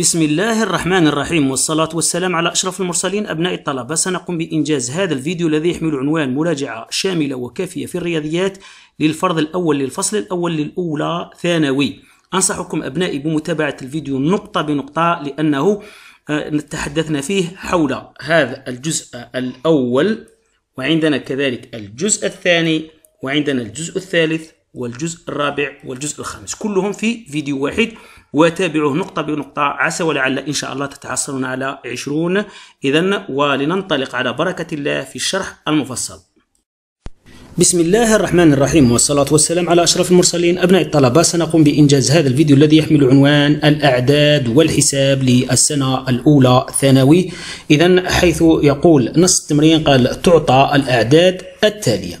بسم الله الرحمن الرحيم والصلاة والسلام على أشرف المرسلين أبناء الطلبة سنقوم بإنجاز هذا الفيديو الذي يحمل عنوان مراجعة شاملة وكافية في الرياضيات للفرض الأول للفصل الأول للأولى ثانوي أنصحكم أبنائي بمتابعة الفيديو نقطة بنقطة لأنه آه، تحدثنا فيه حول هذا الجزء الأول وعندنا كذلك الجزء الثاني وعندنا الجزء الثالث والجزء الرابع والجزء الخامس كلهم في فيديو واحد وتابعوه نقطة بنقطة عسى ولعل إن شاء الله تتحصلون على عشرون إذا ولننطلق على بركة الله في الشرح المفصل بسم الله الرحمن الرحيم والصلاة والسلام على أشرف المرسلين أبناء الطلبة سنقوم بإنجاز هذا الفيديو الذي يحمل عنوان الأعداد والحساب للسنة الأولى ثانوي إذا حيث يقول نص التمرين قال تعطى الأعداد التالية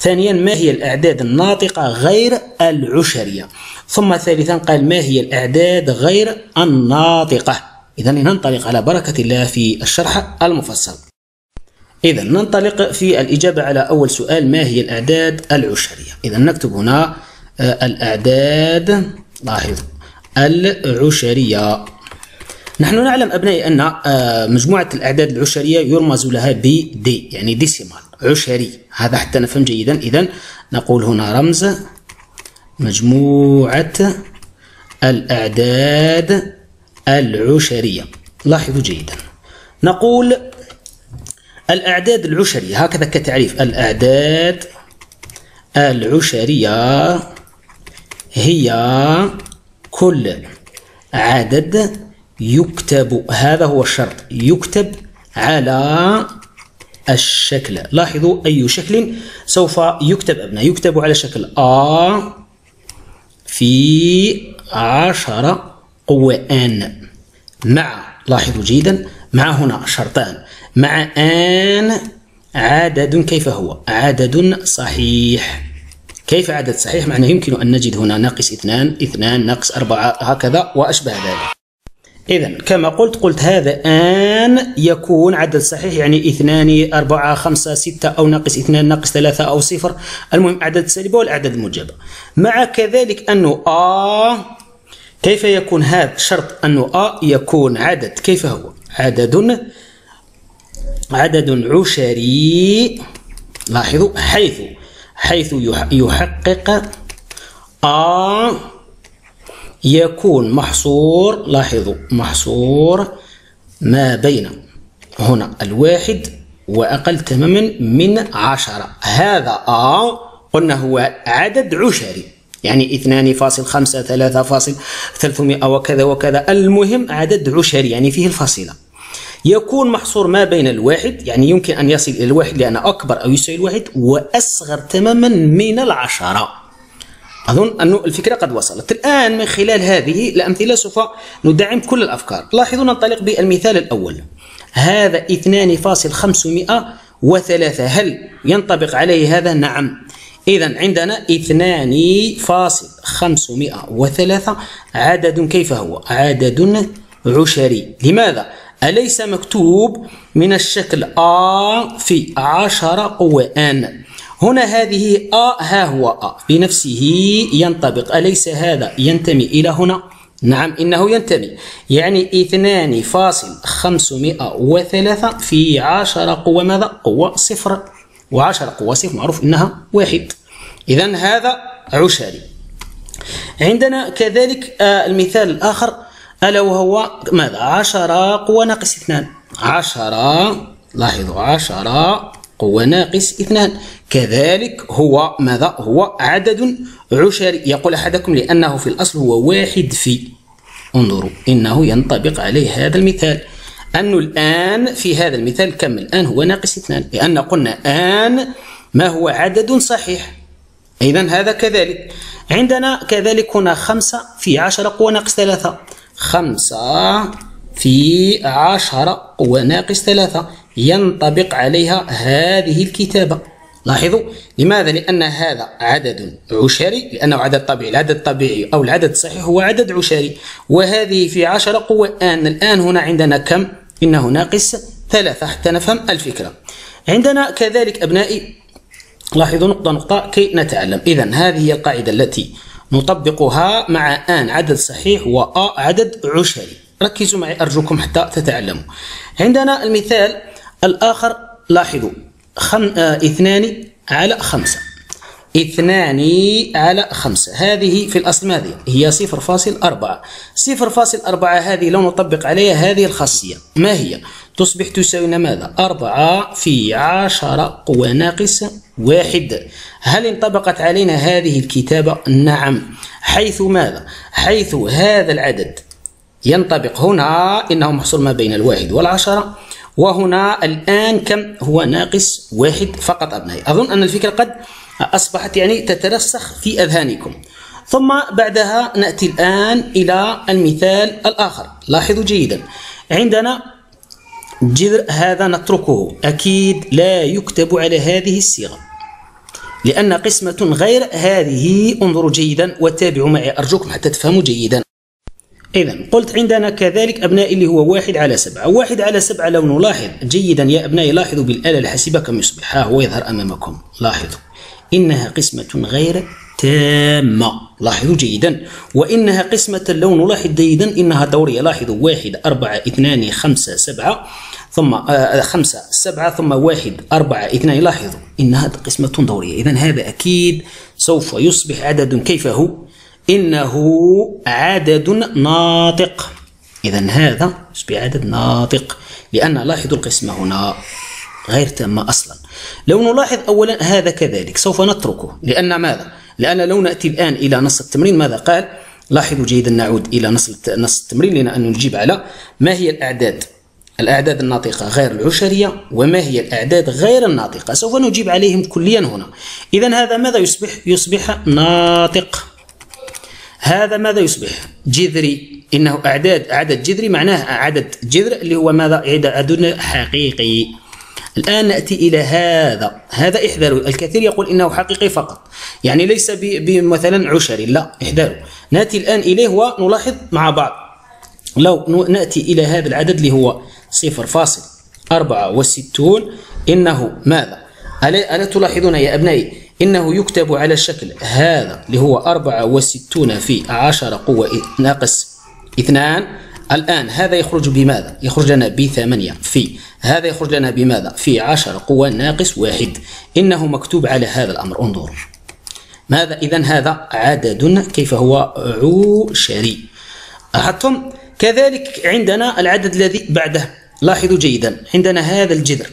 ثانيا ما هي الأعداد الناطقة غير العشرية ثم ثالثا قال ما هي الأعداد غير الناطقة إذا ننطلق على بركة الله في الشرح المفصل إذا ننطلق في الإجابة على أول سؤال ما هي الأعداد العشرية إذا نكتب هنا آه، الأعداد لاحظ العشرية نحن نعلم أبنائي أن آه، مجموعة الأعداد العشرية يرمز لها ب دي يعني ديسيمال عشري هذا حتى نفهم جيدا إذا نقول هنا رمز مجموعة الأعداد العشرية لاحظوا جيدا نقول الأعداد العشرية هكذا كتعريف الأعداد العشرية هي كل عدد يكتب هذا هو الشرط يكتب على الشكل لاحظوا أي شكل سوف يكتب أبناء يكتب على شكل آ في عشرة أن مع لاحظوا جيدا مع هنا شرطان مع آن عدد كيف هو عدد صحيح كيف عدد صحيح معناه يمكن أن نجد هنا ناقص اثنان اثنان ناقص أربعة هكذا وأشبه ذلك إذا كما قلت قلت هذا آن يكون عدد صحيح يعني اثنان أربعة خمسة ستة أو ناقص اثنان ناقص ثلاثة أو صفر المهم أعداد سالبة والأعداد الموجبة مع كذلك أنه آ كيف يكون هذا شرط أنه آ يكون عدد كيف هو عدد عدد عشري لاحظوا حيث حيث يحقق آ يكون محصور لاحظوا محصور ما بين هنا الواحد وأقل تماما من عشرة هذا أ آه، قلنا هو عدد عشري يعني 2.5 3.300 وكذا وكذا المهم عدد عشري يعني فيه الفاصلة يكون محصور ما بين الواحد يعني يمكن أن يصل إلى الواحد لأن أكبر أو يساوي الواحد وأصغر تماما من العشرة أظن أن الفكرة قد وصلت الآن من خلال هذه الأمثلة سوف ندعم كل الأفكار لاحظوا ننطلق بالمثال الأول هذا 2.503 هل ينطبق عليه هذا؟ نعم إذا عندنا 2.503 عدد كيف هو؟ عدد عشري لماذا؟ أليس مكتوب من الشكل A في 10 قوة N هنا هذه أ ها هو أ بنفسه ينطبق أليس هذا ينتمي إلى هنا نعم إنه ينتمي يعني اثنان فاصل خمسمائة وثلاثة في عشرة قوة ماذا قوة صفر وعشرة قوة صفر معروف إنها واحد إذا هذا عشري عندنا كذلك المثال الآخر ألا وهو ماذا عشرة قوة ناقص اثنان عشرة لاحظوا عشرة قوة ناقص اثنان كذلك هو ماذا هو عدد عشري يقول أحدكم لأنه في الأصل هو واحد في انظروا إنه ينطبق عليه هذا المثال أن الآن في هذا المثال كم الآن هو ناقص اثنان لأن قلنا آن ما هو عدد صحيح إذا هذا كذلك عندنا كذلك هنا خمسة في عشرة قوة ناقص ثلاثة خمسة في عشرة قوة ناقص ثلاثة ينطبق عليها هذه الكتابة لاحظوا لماذا لأن هذا عدد عشري لأنه عدد طبيعي العدد الطبيعي أو العدد الصحيح هو عدد عشري وهذه في عشرة قوة آن الآن هنا عندنا كم إنه ناقص ثلاثة حتى نفهم الفكرة عندنا كذلك أبنائي لاحظوا نقطة نقطة كي نتعلم إذا هذه هي القاعدة التي نطبقها مع آن عدد صحيح وآ عدد عشري ركزوا معي أرجوكم حتى تتعلموا عندنا المثال الآخر لاحظوا خم... آه اثنان على خمسة اثنان على خمسة هذه في الأصل ماذا هي صفر فاصل أربعة صفر فاصل أربعة هذه لو نطبق عليها هذه الخاصية ما هي تصبح تساوي ماذا أربعة في عشرة قوى ناقص واحد هل انطبقت علينا هذه الكتابة نعم حيث ماذا حيث هذا العدد ينطبق هنا إنه محصول ما بين الواحد والعشرة وهنا الآن كم هو ناقص واحد فقط أبنائي أظن أن الفكرة قد أصبحت يعني تترسخ في أذهانكم ثم بعدها نأتي الآن إلى المثال الآخر لاحظوا جيدا عندنا جذر هذا نتركه أكيد لا يكتب على هذه الصيغة لأن قسمة غير هذه انظروا جيدا وتابعوا معي أرجوكم حتى تفهموا جيدا إذا قلت عندنا كذلك أبنائي اللي هو واحد على سبعة واحد على سبعة لو نلاحظ جيدا يا أبنائي لاحظوا بالآلة الحاسبة كم يصبح ها هو يظهر أمامكم لاحظوا إنها قسمة غير تامة لاحظوا جيدا وإنها قسمة لو نلاحظ جيدا إنها دورية لاحظوا واحد أربعة اثنان خمسة سبعة ثم آه, آه، خمسة سبعة ثم واحد أربعة اثنان لاحظوا إنها قسمة دورية إذا هذا أكيد سوف يصبح عدد كيف هو إنه عدد ناطق إذا هذا يصبح عدد ناطق لأن لاحظوا القسمة هنا غير تامة أصلا لو نلاحظ أولا هذا كذلك سوف نتركه لأن ماذا؟ لأن لو نأتي الآن إلى نص التمرين ماذا قال؟ لاحظوا جيدا نعود إلى نص نص التمرين لأن نجيب على ما هي الأعداد الأعداد الناطقة غير العشرية وما هي الأعداد غير الناطقة سوف نجيب عليهم كليا هنا إذا هذا ماذا يصبح؟ يصبح ناطق هذا ماذا يصبح جذري إنه أعداد عدد جذري معناه عدد جذر اللي هو ماذا عدد حقيقي الآن نأتي إلى هذا هذا احذروا الكثير يقول إنه حقيقي فقط يعني ليس بمثلا عشري لا احذروا نأتي الآن إليه ونلاحظ مع بعض لو نأتي إلى هذا العدد اللي هو صفر فاصل أربعة وستون إنه ماذا ألا تلاحظون يا أبنائي إنه يكتب على الشكل هذا اللي هو 64 في 10 قوة ناقص 2 الآن هذا يخرج بماذا؟ يخرج لنا بثمانية في هذا يخرج لنا بماذا؟ في 10 قوة ناقص واحد إنه مكتوب على هذا الأمر انظر ماذا إذا هذا عدد كيف هو عشري لاحظتم كذلك عندنا العدد الذي بعده لاحظوا جيدا عندنا هذا الجذر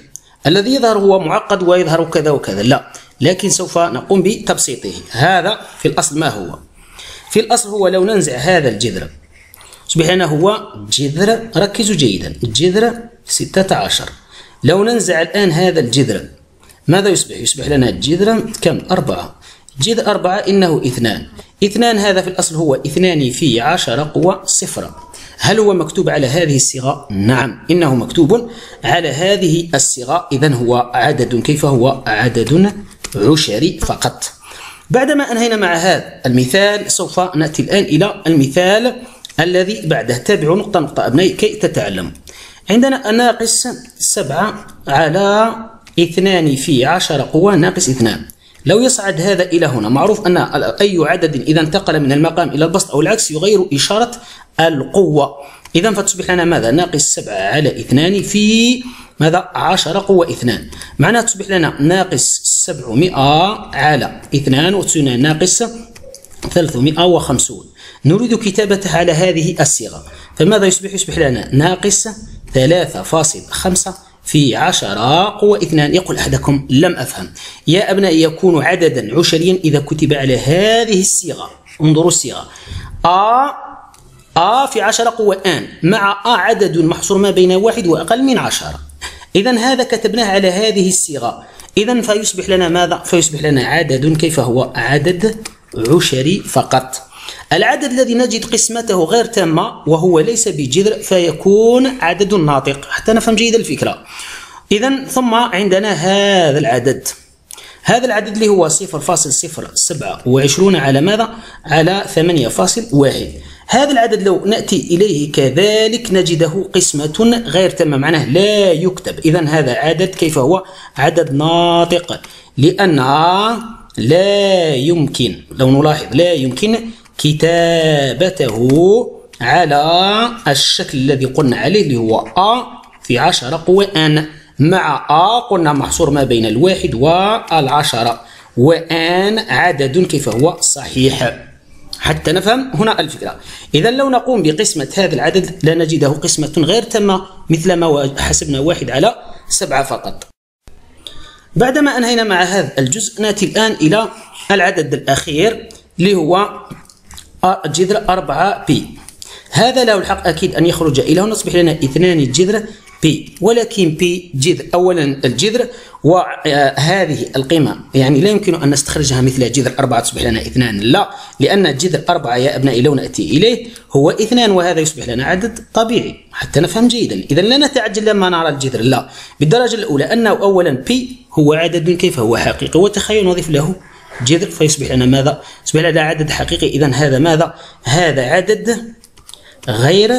الذي يظهر هو معقد ويظهر كذا وكذا لا لكن سوف نقوم بتبسيطه هذا في الأصل ما هو في الأصل هو لو ننزع هذا الجذر يصبح هنا هو جذر ركزوا جيدا الجذر 16 لو ننزع الآن هذا الجذر ماذا يصبح؟ يصبح لنا الجذر كم؟ أربعة جذر أربعة إنه اثنان اثنان هذا في الأصل هو اثنان في عشرة قوى صفر هل هو مكتوب على هذه الصيغة؟ نعم إنه مكتوب على هذه الصيغة إذا هو عدد كيف هو عدد عشري فقط بعدما أنهينا مع هذا المثال سوف نأتي الآن إلى المثال الذي بعده تابعوا نقطة نقطة أبنائي كي تتعلموا عندنا ناقص سبعة على اثنان في عشر قوة ناقص اثنان لو يصعد هذا إلى هنا معروف أن أي عدد إذا انتقل من المقام إلى البسط أو العكس يغير إشارة القوة إذا فتصبح لنا ماذا ناقص سبعة على اثنان في ماذا 10 قوة 2 معناها تصبح لنا ناقص 700 على وتصبح ناقص 350 نريد كتابتها على هذه الصيغة فماذا يصبح يصبح لنا ناقص 3.5 في 10 قوة 2 يقول أحدكم لم أفهم يا أبنائي يكون عددا عشريا إذا كتب على هذه الصيغة انظروا الصيغة أ أ في 10 قوة آن مع أ عدد محصور ما بين واحد وأقل من 10 إذا هذا كتبناه على هذه الصيغة إذا فيصبح لنا ماذا؟ فيصبح لنا عدد كيف هو؟ عدد عشري فقط العدد الذي نجد قسمته غير تامة وهو ليس بجذر فيكون عدد ناطق حتى نفهم جيدا الفكرة إذا ثم عندنا هذا العدد هذا العدد اللي هو 0.027 على ماذا؟ على 8.1 هذا العدد لو نأتي إليه كذلك نجده قسمة غير تامة معناه لا يكتب إذا هذا عدد كيف هو عدد ناطق لأن لا يمكن لو نلاحظ لا يمكن كتابته على الشكل الذي قلنا عليه اللي هو أ في عشرة قوة أن مع أ قلنا محصور ما بين الواحد والعشرة وأن عدد كيف هو صحيح حتى نفهم هنا الفكرة إذا لو نقوم بقسمة هذا العدد لنجده قسمة غير تامة مثل ما حسبنا واحد على سبعة فقط بعدما أنهينا مع هذا الجزء نأتي الآن إلى العدد الأخير اللي هو جذر 4 بي هذا له الحق أكيد أن يخرج إلى ونصبح لنا اثنان جذر بي ولكن بي جذر أولا الجذر وهذه القيمة يعني لا يمكن أن نستخرجها مثل جذر أربعة تصبح لنا اثنان لا لأن جذر أربعة يا أبنائي لو نأتي إليه هو اثنان وهذا يصبح لنا عدد طبيعي حتى نفهم جيدا إذا لا نتعجل لما نرى الجذر لا بالدرجة الأولى أنه أولا بي هو عدد كيف هو حقيقي وتخيل نضيف له جذر فيصبح لنا ماذا؟ يصبح لنا عدد حقيقي إذا هذا ماذا؟ هذا عدد غير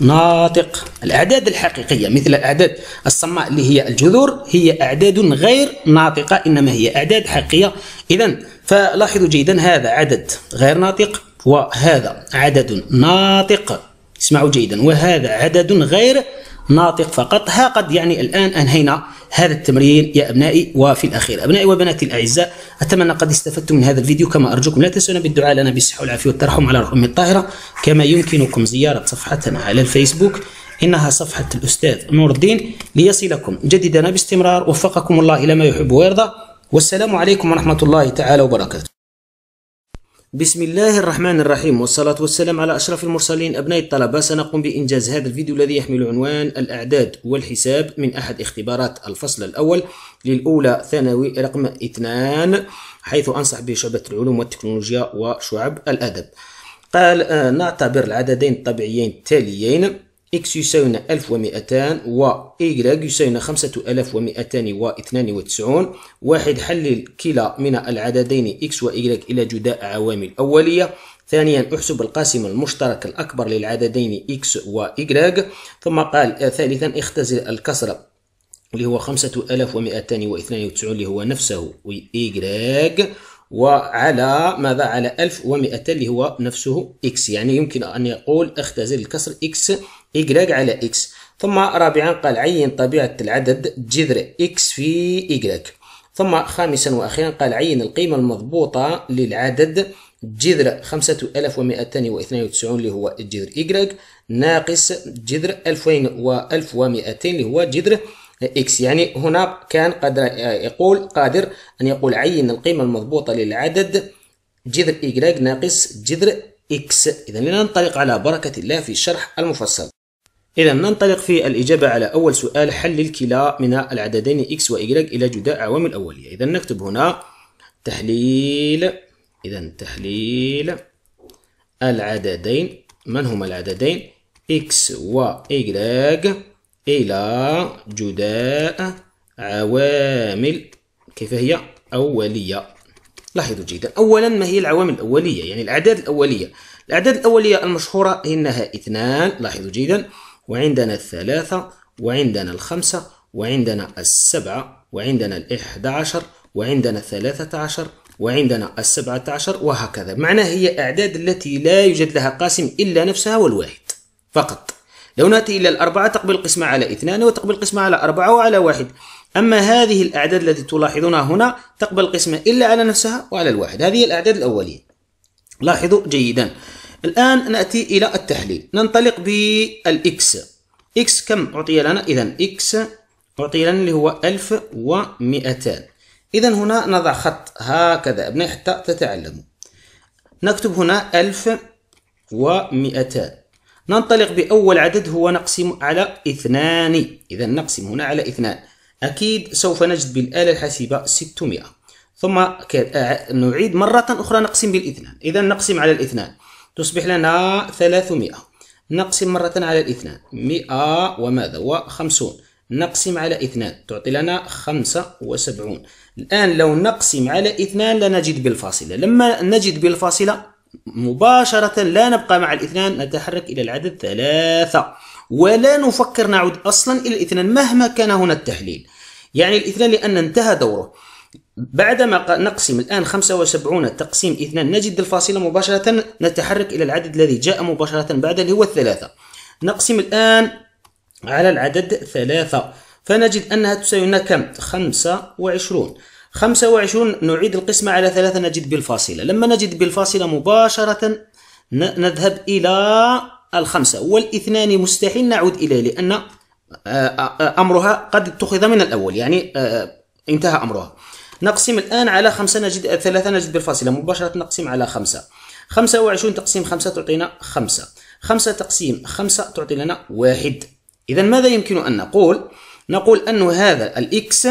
ناطق الأعداد الحقيقية مثل الأعداد الصماء اللي هي الجذور هي أعداد غير ناطقة إنما هي أعداد حقيقية إذا فلاحظوا جيدا هذا عدد غير ناطق وهذا عدد ناطق اسمعوا جيدا وهذا عدد غير ناطق فقط ها قد يعني الآن أنهينا هذا التمرين يا أبنائي وفي الأخير أبنائي وبناتي الأعزاء أتمنى قد استفدتم من هذا الفيديو كما أرجوكم لا تنسونا بالدعاء لنا بالصحة والعافية والترحم على الأم الطاهرة كما يمكنكم زيارة صفحتنا على الفيسبوك إنها صفحة الأستاذ نور الدين ليصلكم جديدنا باستمرار وفقكم الله إلى ما يحب ويرضى والسلام عليكم ورحمة الله تعالى وبركاته بسم الله الرحمن الرحيم والصلاة والسلام على أشرف المرسلين أبناء الطلبة سنقوم بإنجاز هذا الفيديو الذي يحمل عنوان الأعداد والحساب من أحد اختبارات الفصل الأول للأولى ثانوي رقم اثنان حيث أنصح به شعبة العلوم والتكنولوجيا وشعب الأدب قال آه، نعتبر العددين الطبيعيين التاليين إكس يساوينا 1200 و إيكغيك يساوينا 5292 واحد حلل كلا من العددين إكس وإيكغيك إلى جداء عوامل أولية ثانيا احسب القاسم المشترك الأكبر للعددين إكس وإيكغيك ثم قال آه، ثالثا اختزل الكسر اللي هو 5292 اللي هو نفسه وإيكغيك وعلى ماذا على 1200 اللي هو نفسه اكس يعني يمكن ان يقول اختزل الكسر اكس إيكغ على اكس ثم رابعا قال عين طبيعة العدد جذر اكس في إيكغ ثم خامسا وأخيرا قال عين القيمة المضبوطة للعدد جذر 5292 اللي هو جذر إيكغ ناقص جذر 2000 و1200 اللي هو جذر إكس يعني هنا كان قد يقول قادر أن يقول عين القيمة المضبوطة للعدد جذر إيجراج ناقص جذر إكس إذا لننطلق على بركة الله في الشرح المفصل إذا ننطلق في الإجابة على أول سؤال حل الكلا من العددين إكس وإيجراج إلى جداء عوامل أولية إذا نكتب هنا تحليل إذا تحليل العددين من هما العددين إكس وإيجراج إلى جداء عوامل كيف هي أولية لاحظوا جيدا أولا ما هي العوامل الأولية يعني الأعداد الأولية الأعداد الأولية المشهورة إنها اثنان لاحظوا جيدا وعندنا الثلاثة وعندنا الخمسة وعندنا السبعة وعندنا الإحدى عشر وعندنا الثلاثة عشر وعندنا السبعة عشر وهكذا معناها هي أعداد التي لا يوجد لها قاسم إلا نفسها والواحد فقط لو نأتي إلى الأربعة تقبل قسمة على اثنان وتقبل قسمة على أربعة وعلى واحد أما هذه الأعداد التي تلاحظونها هنا تقبل قسمة إلا على نفسها وعلى الواحد هذه الأعداد الأولية لاحظوا جيدا الآن نأتي إلى التحليل ننطلق بالإكس إكس كم أعطي لنا إذا إكس أعطي لنا اللي هو 1200 إذا هنا نضع خط هكذا أبنائي حتى تتعلموا نكتب هنا 1200 ننطلق بأول عدد هو نقسم على اثنان إذا نقسم هنا على اثنان أكيد سوف نجد بالآلة الحاسبة 600 ثم آه، نعيد مرة أخرى نقسم بالاثنان إذا نقسم على الاثنان تصبح لنا 300 نقسم مرة على الاثنان 100 وماذا وخمسون نقسم على اثنان تعطي لنا 75 الآن لو نقسم على اثنان لنجد بالفاصلة لما نجد بالفاصلة مباشرة لا نبقى مع الاثنان نتحرك إلى العدد ثلاثة ولا نفكر نعود أصلا إلى الاثنان مهما كان هنا التحليل يعني الاثنان لأن انتهى دوره بعدما نقسم الآن 75 تقسيم اثنان نجد الفاصلة مباشرة نتحرك إلى العدد الذي جاء مباشرة بعد اللي هو الثلاثة نقسم الآن على العدد ثلاثة فنجد أنها تساوي كم؟ 25 25 نعيد القسمة على ثلاثة نجد بالفاصلة لما نجد بالفاصلة مباشرة نذهب إلى الخمسة والاثنان مستحيل نعود إليه لأن آه، آه، أمرها قد اتخذ من الأول يعني آه، انتهى أمرها نقسم الآن على خمسة نجد ثلاثة نجد بالفاصلة مباشرة نقسم على خمسة خمسة وعشرون تقسيم خمسة تعطينا خمسة خمسة تقسيم خمسة تعطي لنا واحد إذا ماذا يمكن أن نقول؟ نقول أن هذا الإكس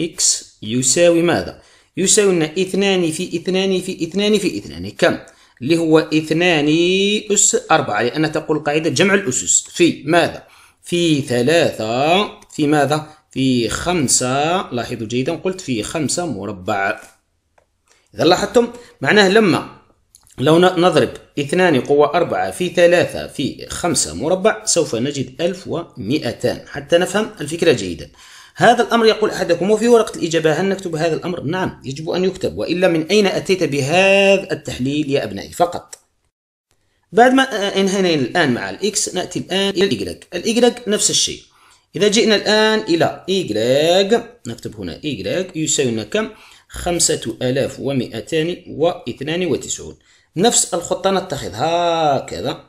إكس يساوي ماذا؟ يساوي لنا اثنان في اثنان في اثنان في اثنان كم؟ اللي هو اثنان أس أربعة لأن يعني تقول قاعدة جمع الأسس في ماذا؟ في ثلاثة في ماذا؟ في خمسة لاحظوا جيدا قلت في خمسة مربع إذا لاحظتم معناه لما لو نضرب اثنان قوة أربعة في ثلاثة في خمسة مربع سوف نجد ألف ومئتان حتى نفهم الفكرة جيدا هذا الأمر يقول أحدكم وفي ورقة الإجابة هل نكتب هذا الأمر؟ نعم يجب أن يكتب وإلا من أين أتيت بهذا التحليل يا أبنائي فقط بعد ما انهينا الآن مع الإكس نأتي الآن إلى الإيجريك الإيجريك نفس الشيء إذا جئنا الآن إلى إيجريك نكتب هنا إيجريك يساوي لنا كم؟ 5292 نفس الخطة نتخذ هكذا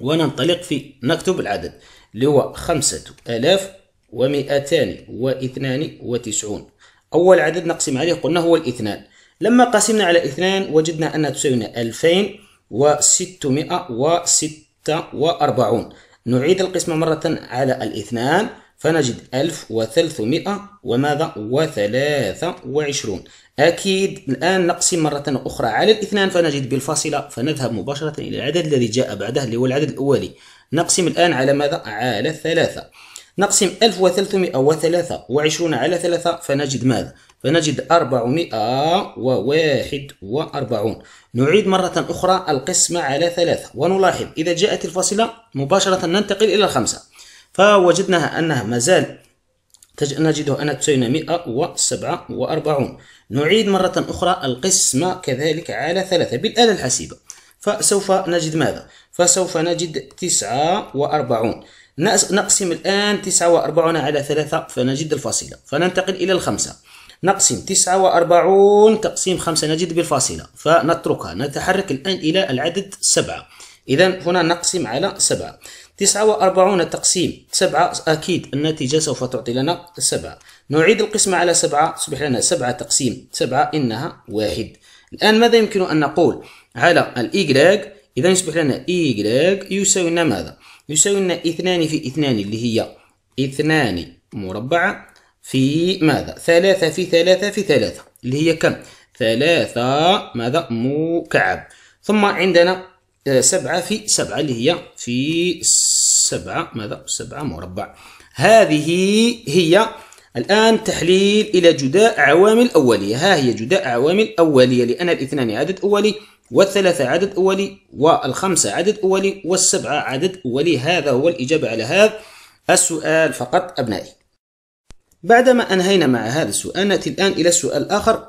وننطلق في نكتب العدد اللي هو خمسة ومئتان واثنان وتسعون أول عدد نقسم عليه قلنا هو الاثنان لما قسمنا على اثنان وجدنا أنها تساوينا ألفين وستمائة وستة وأربعون نعيد القسمة مرة على الاثنان فنجد ألف وثلاثمائة وماذا وثلاثة وعشرون أكيد الآن نقسم مرة أخرى على الاثنان فنجد بالفاصلة فنذهب مباشرة إلى العدد الذي جاء بعده اللي هو العدد الأولي نقسم الآن على ماذا على ثلاثة نقسم 1323 على 3 فنجد ماذا؟ فنجد 441 نعيد مرة أخرى القسمة على 3 ونلاحظ إذا جاءت الفاصلة مباشرة ننتقل إلى الخمسة فوجدناها أنها مازال نجده أنها تساوي 147 نعيد مرة أخرى القسمة كذلك على 3 بالآلة الحاسبة فسوف نجد ماذا؟ فسوف نجد 49 نقسم الآن تسعة وأربعون على ثلاثة فنجد الفاصلة فننتقل إلى الخمسة نقسم تسعة وأربعون تقسيم خمسة نجد بالفاصلة فنتركها نتحرك الآن إلى العدد سبعة إذا هنا نقسم على سبعة تسعة وأربعون تقسيم سبعة أكيد النتيجة سوف تعطي لنا سبعة نعيد القسمة على سبعة تصبح لنا سبعة تقسيم سبعة إنها واحد الآن ماذا يمكن أن نقول على الإيجراج إذا يصبح لنا إيجراج يساوي لنا ماذا؟ يساوي لنا اثنان في اثنان اللي هي اثنان مربعة في ماذا ثلاثة في ثلاثة في ثلاثة اللي هي كم ثلاثة ماذا مكعب ثم عندنا آه، سبعة في سبعة اللي هي في سبعة ماذا سبعة مربع هذه هي الآن تحليل إلى جداء عوامل أولية ها هي جداء عوامل أولية لأن الاثنان عدد أولي والثلاثة عدد أولي والخمسة عدد أولي والسبعة عدد أولي هذا هو الإجابة على هذا السؤال فقط أبنائي بعدما أنهينا مع هذا السؤال نأتي الآن إلى السؤال الآخر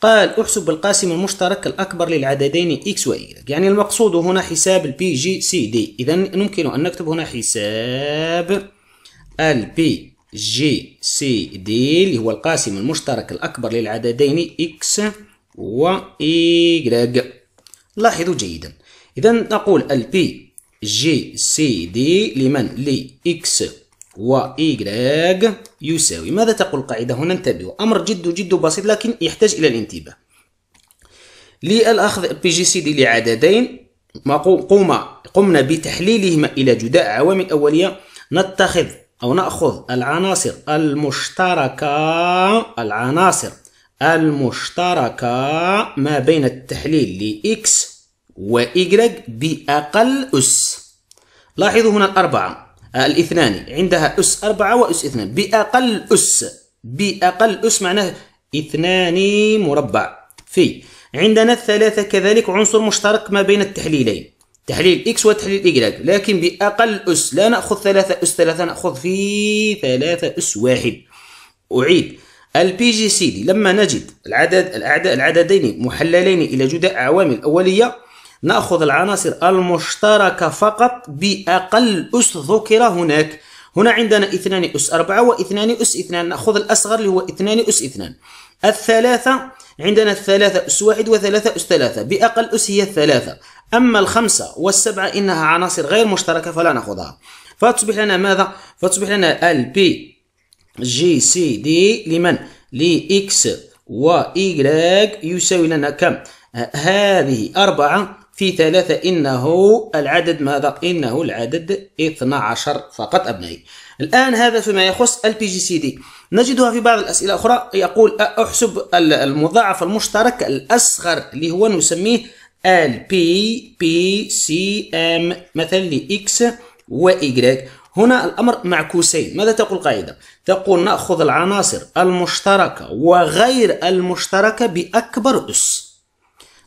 قال احسب القاسم المشترك الأكبر للعددين x و y يعني المقصود هنا حساب البي جي سي دي إذا نمكن أن نكتب هنا حساب البي جي سي دي اللي هو القاسم المشترك الأكبر للعددين x و y لاحظوا جيدا إذا نقول البي جي سي دي لمن لي إكس وإيغراج يساوي ماذا تقول القاعدة هنا انتبهوا أمر جد جد بسيط لكن يحتاج إلى الانتباه للأخذ بي جي سي دي لعددين قوم قمنا بتحليلهما إلى جداء عوامل أولية نتخذ أو نأخذ العناصر المشتركة العناصر المشتركة ما بين التحليل لإكس Y بأقل أس لاحظوا هنا الأربعة الاثنان عندها أس أربعة وأس اثنان بأقل أس بأقل أس معناه اثنان مربع في عندنا الثلاثة كذلك عنصر مشترك ما بين التحليلين تحليل إكس وتحليل Y لكن بأقل أس لا نأخذ ثلاثة أس ثلاثة نأخذ في ثلاثة أس واحد أعيد البي جي سي دي لما نجد العدد الأعداء العددين محللين إلى جداء عوامل أولية نأخذ العناصر المشتركة فقط بأقل أس ذكر هناك هنا عندنا 2 أس 4 و2 أس 2 نأخذ الأصغر اللي هو 2 أس 2 الثلاثة عندنا الثلاثة أس واحد وثلاثة أس ثلاثة بأقل أس هي الثلاثة أما الخمسة والسبعة إنها عناصر غير مشتركة فلا نأخذها فتصبح لنا ماذا؟ فتصبح لنا البي جي سي دي لمن لإكس وإيغريك يساوي لنا كم هذه أربعة في ثلاثة إنه العدد ماذا؟ إنه العدد 12 فقط أبنائي الآن هذا فيما يخص البي جي سي دي نجدها في بعض الأسئلة أخرى يقول أحسب المضاعف المشترك الأصغر اللي هو نسميه البي بي سي ام مثلا لإكس وإيغريك هنا الأمر معكوسين ماذا تقول القاعدة؟ تقول نأخذ العناصر المشتركة وغير المشتركة بأكبر أس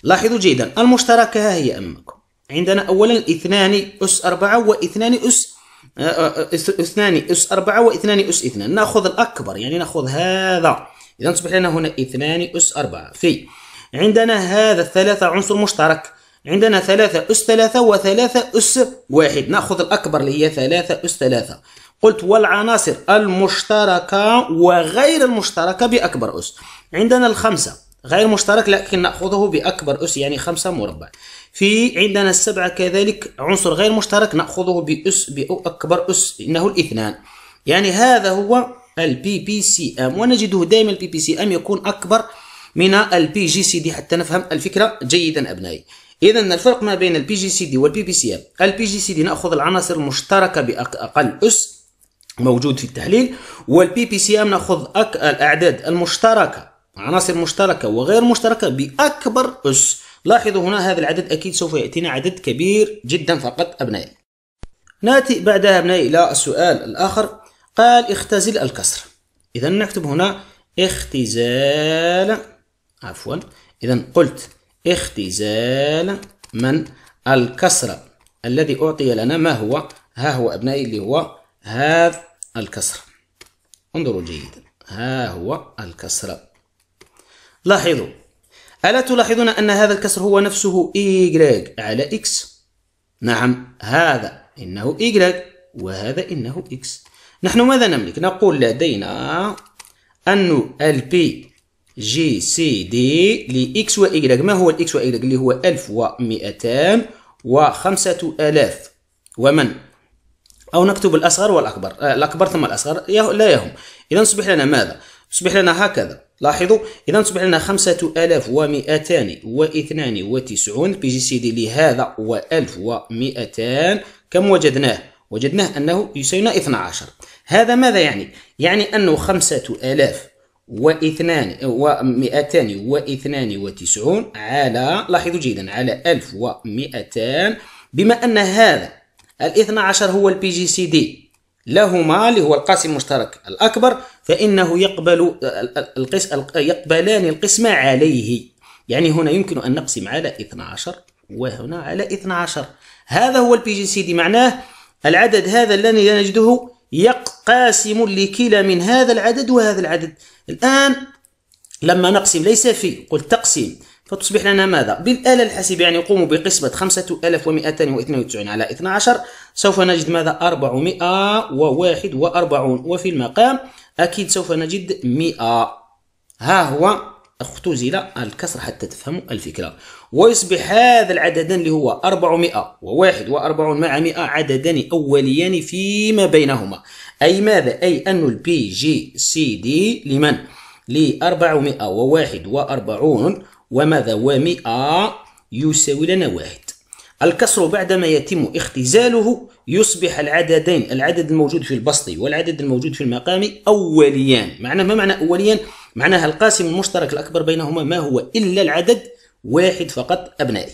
لاحظوا جيدا المشتركة ها هي أمامكم عندنا أولا اثنان أس أربعة واثنان أس آه، آه، آه، اثنان أس أربعة واثنان أس اثنان نأخذ الأكبر يعني نأخذ هذا إذا تصبح لنا هنا اثنان أس أربعة في عندنا هذا الثلاثة عنصر مشترك عندنا ثلاثة أس ثلاثة وثلاثة أس واحد نأخذ الأكبر اللي هي ثلاثة أس ثلاثة قلت والعناصر المشتركة وغير المشتركة بأكبر أس عندنا الخمسة غير مشترك لكن نأخذه بأكبر أس يعني خمسة مربع في عندنا السبعة كذلك عنصر غير مشترك نأخذه بأس بأكبر أس إنه الاثنان يعني هذا هو البي بي سي ام ونجده دائما البي بي سي ام يكون أكبر من البي جي سي دي حتى نفهم الفكرة جيدا أبنائي اذا الفرق ما بين البي جي سي دي والبي بي سي ام البي جي سي دي ناخذ العناصر المشتركه باقل اس موجود في التحليل والبي بي سي ام ناخذ أك... الاعداد المشتركه عناصر مشتركه وغير مشتركه باكبر اس لاحظوا هنا هذا العدد اكيد سوف ياتينا عدد كبير جدا فقط ابنائي ناتي بعدها ابنائي الى السؤال الاخر قال اختزل الكسر اذا نكتب هنا اختزال عفوا اذا قلت اختزال من الكسرة الذي أعطي لنا ما هو ها هو أبنائي اللي هو هذا الكسرة انظروا جيدا ها هو الكسرة لاحظوا ألا تلاحظون أن هذا الكسر هو نفسه إيجراج على إكس نعم هذا إنه إيجراج وهذا إنه إكس نحن ماذا نملك نقول لدينا أن البي جي سي دي لإكس وإيكغيك ما هو الإكس وإيكغيك اللي هو ألف ومئتان وخمسة آلاف ومن أو نكتب الأصغر والأكبر آه الأكبر ثم الأصغر لا يهم إذا صبح لنا ماذا؟ صبح لنا هكذا لاحظوا إذا صبح لنا خمسة آلاف ومئتان واثنان وتسعون بي جي سي دي لهذا وألف ومئتان كم وجدناه؟ وجدناه أنه يساوينا 12 هذا ماذا يعني؟ يعني أنه خمسة آلاف واثنان ومئتان واثنان وتسعون على لاحظوا جيدا على ألف ومئتان بما أن هذا الاثنى عشر هو البي جي سي دي لهما اللي هو القاسم المشترك الأكبر فإنه يقبل القس يقبلان القسمة عليه يعني هنا يمكن أن نقسم على 12 وهنا على 12 هذا هو البي جي سي دي معناه العدد هذا الذي نجده يقاسم لكلا من هذا العدد وهذا العدد الآن لما نقسم ليس في قلت تقسيم فتصبح لنا ماذا؟ بالآلة الحاسبة يعني يقوم بقسمة 5292 على 12 سوف نجد ماذا؟ 441 وفي المقام أكيد سوف نجد 100 ها هو اختزل الكسر حتى تفهموا الفكرة ويصبح هذا العددان اللي هو 441 و مع 100 عددان أوليان فيما بينهما أي ماذا؟ أي أن البي جي سي دي لمن؟ ل 441 وماذا و100 يساوي لنا واحد الكسر بعدما يتم اختزاله يصبح العددين العدد الموجود في البسط والعدد الموجود في المقام أوليان معنى ما معنى أوليان؟ معناها القاسم المشترك الأكبر بينهما ما هو إلا العدد واحد فقط أبنائي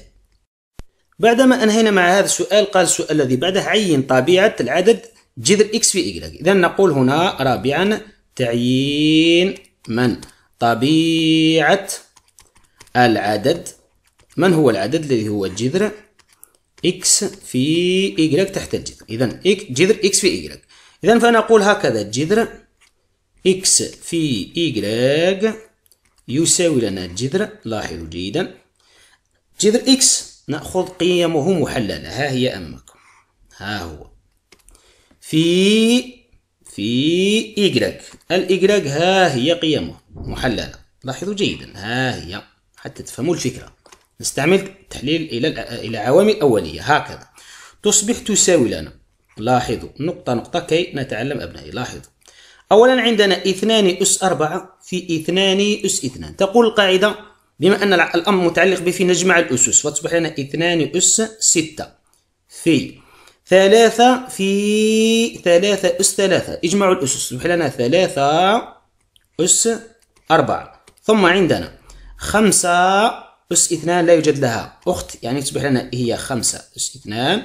بعدما أنهينا مع هذا السؤال قال السؤال الذي بعده عين طبيعة العدد جذر إكس في إيكغيك إذا نقول هنا رابعا تعيين من طبيعة العدد من هو العدد الذي هو جذر إكس في إيكغيك تحت الجذر إذا جذر إكس في إيكغيك إذا فنقول هكذا جذر إكس في إيكغيك يساوي لنا الجذر لاحظوا جيدا جذر إكس نأخذ قيمه محللة ها هي أمك ها هو في في إيكغيك الإيكغيك ها هي قيمه محللة لاحظوا جيدا ها هي حتى تفهموا الفكرة نستعمل تحليل إلى إلى عوامل أولية هكذا تصبح تساوي لنا لاحظوا نقطة نقطة كي نتعلم أبنائي لاحظوا أولا عندنا اثنان أس أربعة في اثنان أس اثنان تقول القاعدة بما أن الأمر متعلق به نجمع الأسس فتصبح لنا اثنان أس ستة في ثلاثة في ثلاثة أس ثلاثة اجمعوا الأسس تصبح لنا ثلاثة أس أربعة ثم عندنا خمسة أس اثنان لا يوجد لها أخت يعني تصبح لنا هي خمسة أس اثنان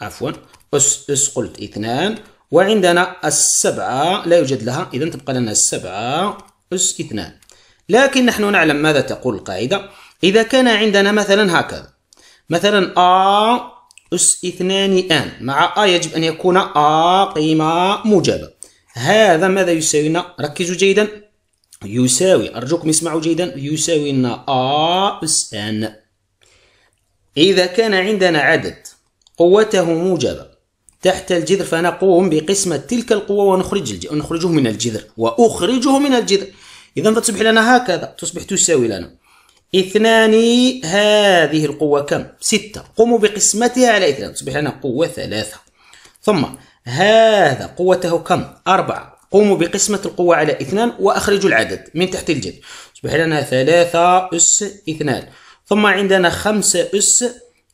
عفوا أس أس قلت اثنان وعندنا السبعة لا يوجد لها إذا تبقى لنا السبعة أس اثنان لكن نحن نعلم ماذا تقول القاعدة إذا كان عندنا مثلا هكذا مثلا آ أس اثنان آن مع آ يجب أن يكون آ قيمة موجبة هذا ماذا يساوينا ركزوا جيدا يساوي أرجوكم اسمعوا جيدا يساوي لنا آ أس آن إذا كان عندنا عدد قوته موجبة تحت الجذر فنقوم بقسمة تلك القوة ونخرج الج... نخرجه من الجذر وأخرجه من الجذر إذا فتصبح لنا هكذا تصبح تساوي لنا اثنان هذه القوة كم؟ ستة قوموا بقسمتها على اثنان تصبح لنا قوة ثلاثة ثم هذا قوته كم؟ أربعة قوموا بقسمة القوة على اثنان وأخرجوا العدد من تحت الجذر تصبح لنا ثلاثة أس اثنان ثم عندنا خمسة أس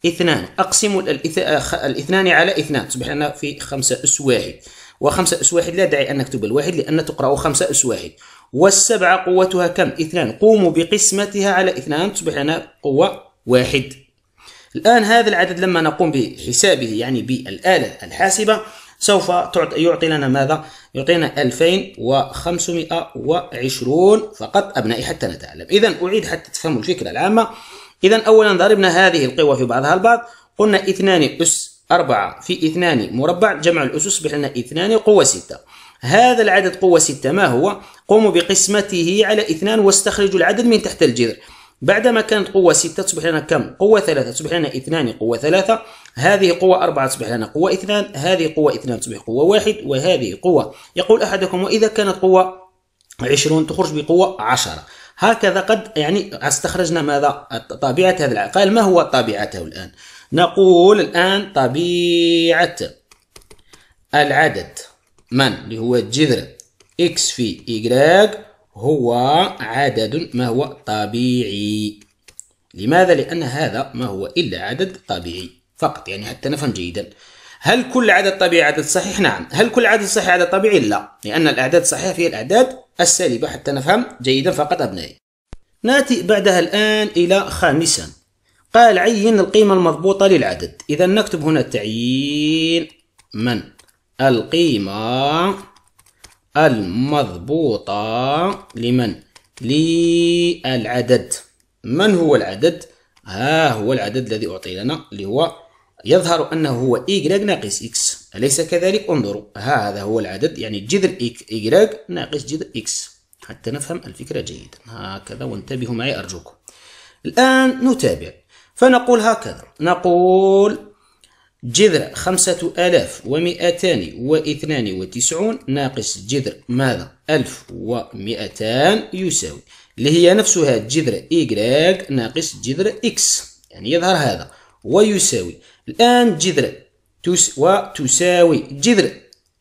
اثنان أقسم آه، الاثنان على اثنان تصبح لنا في خمسة أس واحد وخمسة أس واحد لا داعي أن نكتب الواحد لأن تقرأ خمسة أس واحد والسبعة قوتها كم اثنان قوموا بقسمتها على اثنان تصبح لنا قوة واحد الآن هذا العدد لما نقوم بحسابه يعني بالآلة الحاسبة سوف يعطي لنا ماذا؟ يعطينا 2520 فقط أبنائي حتى نتعلم إذا أعيد حتى تفهموا الفكرة العامة إذا أولا ضربنا هذه القوى في بعضها البعض قلنا اثنان أس أربعة في اثنان مربع جمع الأسس يصبح لنا اثنان قوة ستة هذا العدد قوة ستة ما هو؟ قوموا بقسمته على اثنان واستخرجوا العدد من تحت الجذر بعدما كانت قوة ستة تصبح لنا كم؟ قوة ثلاثة تصبح لنا اثنان قوة ثلاثة هذه قوة أربعة تصبح لنا قوة اثنان هذه قوة اثنان تصبح قوة واحد وهذه قوة يقول أحدكم وإذا كانت قوة عشرون تخرج بقوة عشرة هكذا قد يعني استخرجنا ماذا طبيعة هذا العقال ما هو طبيعته الآن نقول الآن طبيعة العدد من اللي هو جذر x في y هو عدد ما هو طبيعي لماذا؟ لأن هذا ما هو إلا عدد طبيعي فقط يعني حتى نفهم جيدا هل كل عدد طبيعي عدد صحيح؟ نعم هل كل عدد صحيح عدد طبيعي؟ لا لأن الأعداد الصحيحة هي الأعداد السالبة حتى نفهم جيدا فقط أبنائي نأتي بعدها الآن إلى خامسا قال عين القيمة المضبوطة للعدد إذا نكتب هنا تعيين من القيمة المضبوطة لمن للعدد من هو العدد ها هو العدد الذي أعطي لنا اللي هو يظهر أنه هو y ناقص x أليس كذلك؟ انظروا هذا هو العدد يعني جذر Y ناقص جذر X حتى نفهم الفكرة جيدا هكذا وانتبهوا معي أرجوكم الآن نتابع فنقول هكذا نقول جذر خمسة آلاف ومئتان واثنان وتسعون ناقص جذر ماذا ألف ومئتان يساوي اللي هي نفسها جذر Y ناقص جذر X يعني يظهر هذا ويساوي الآن جذر تس وتساوي جذر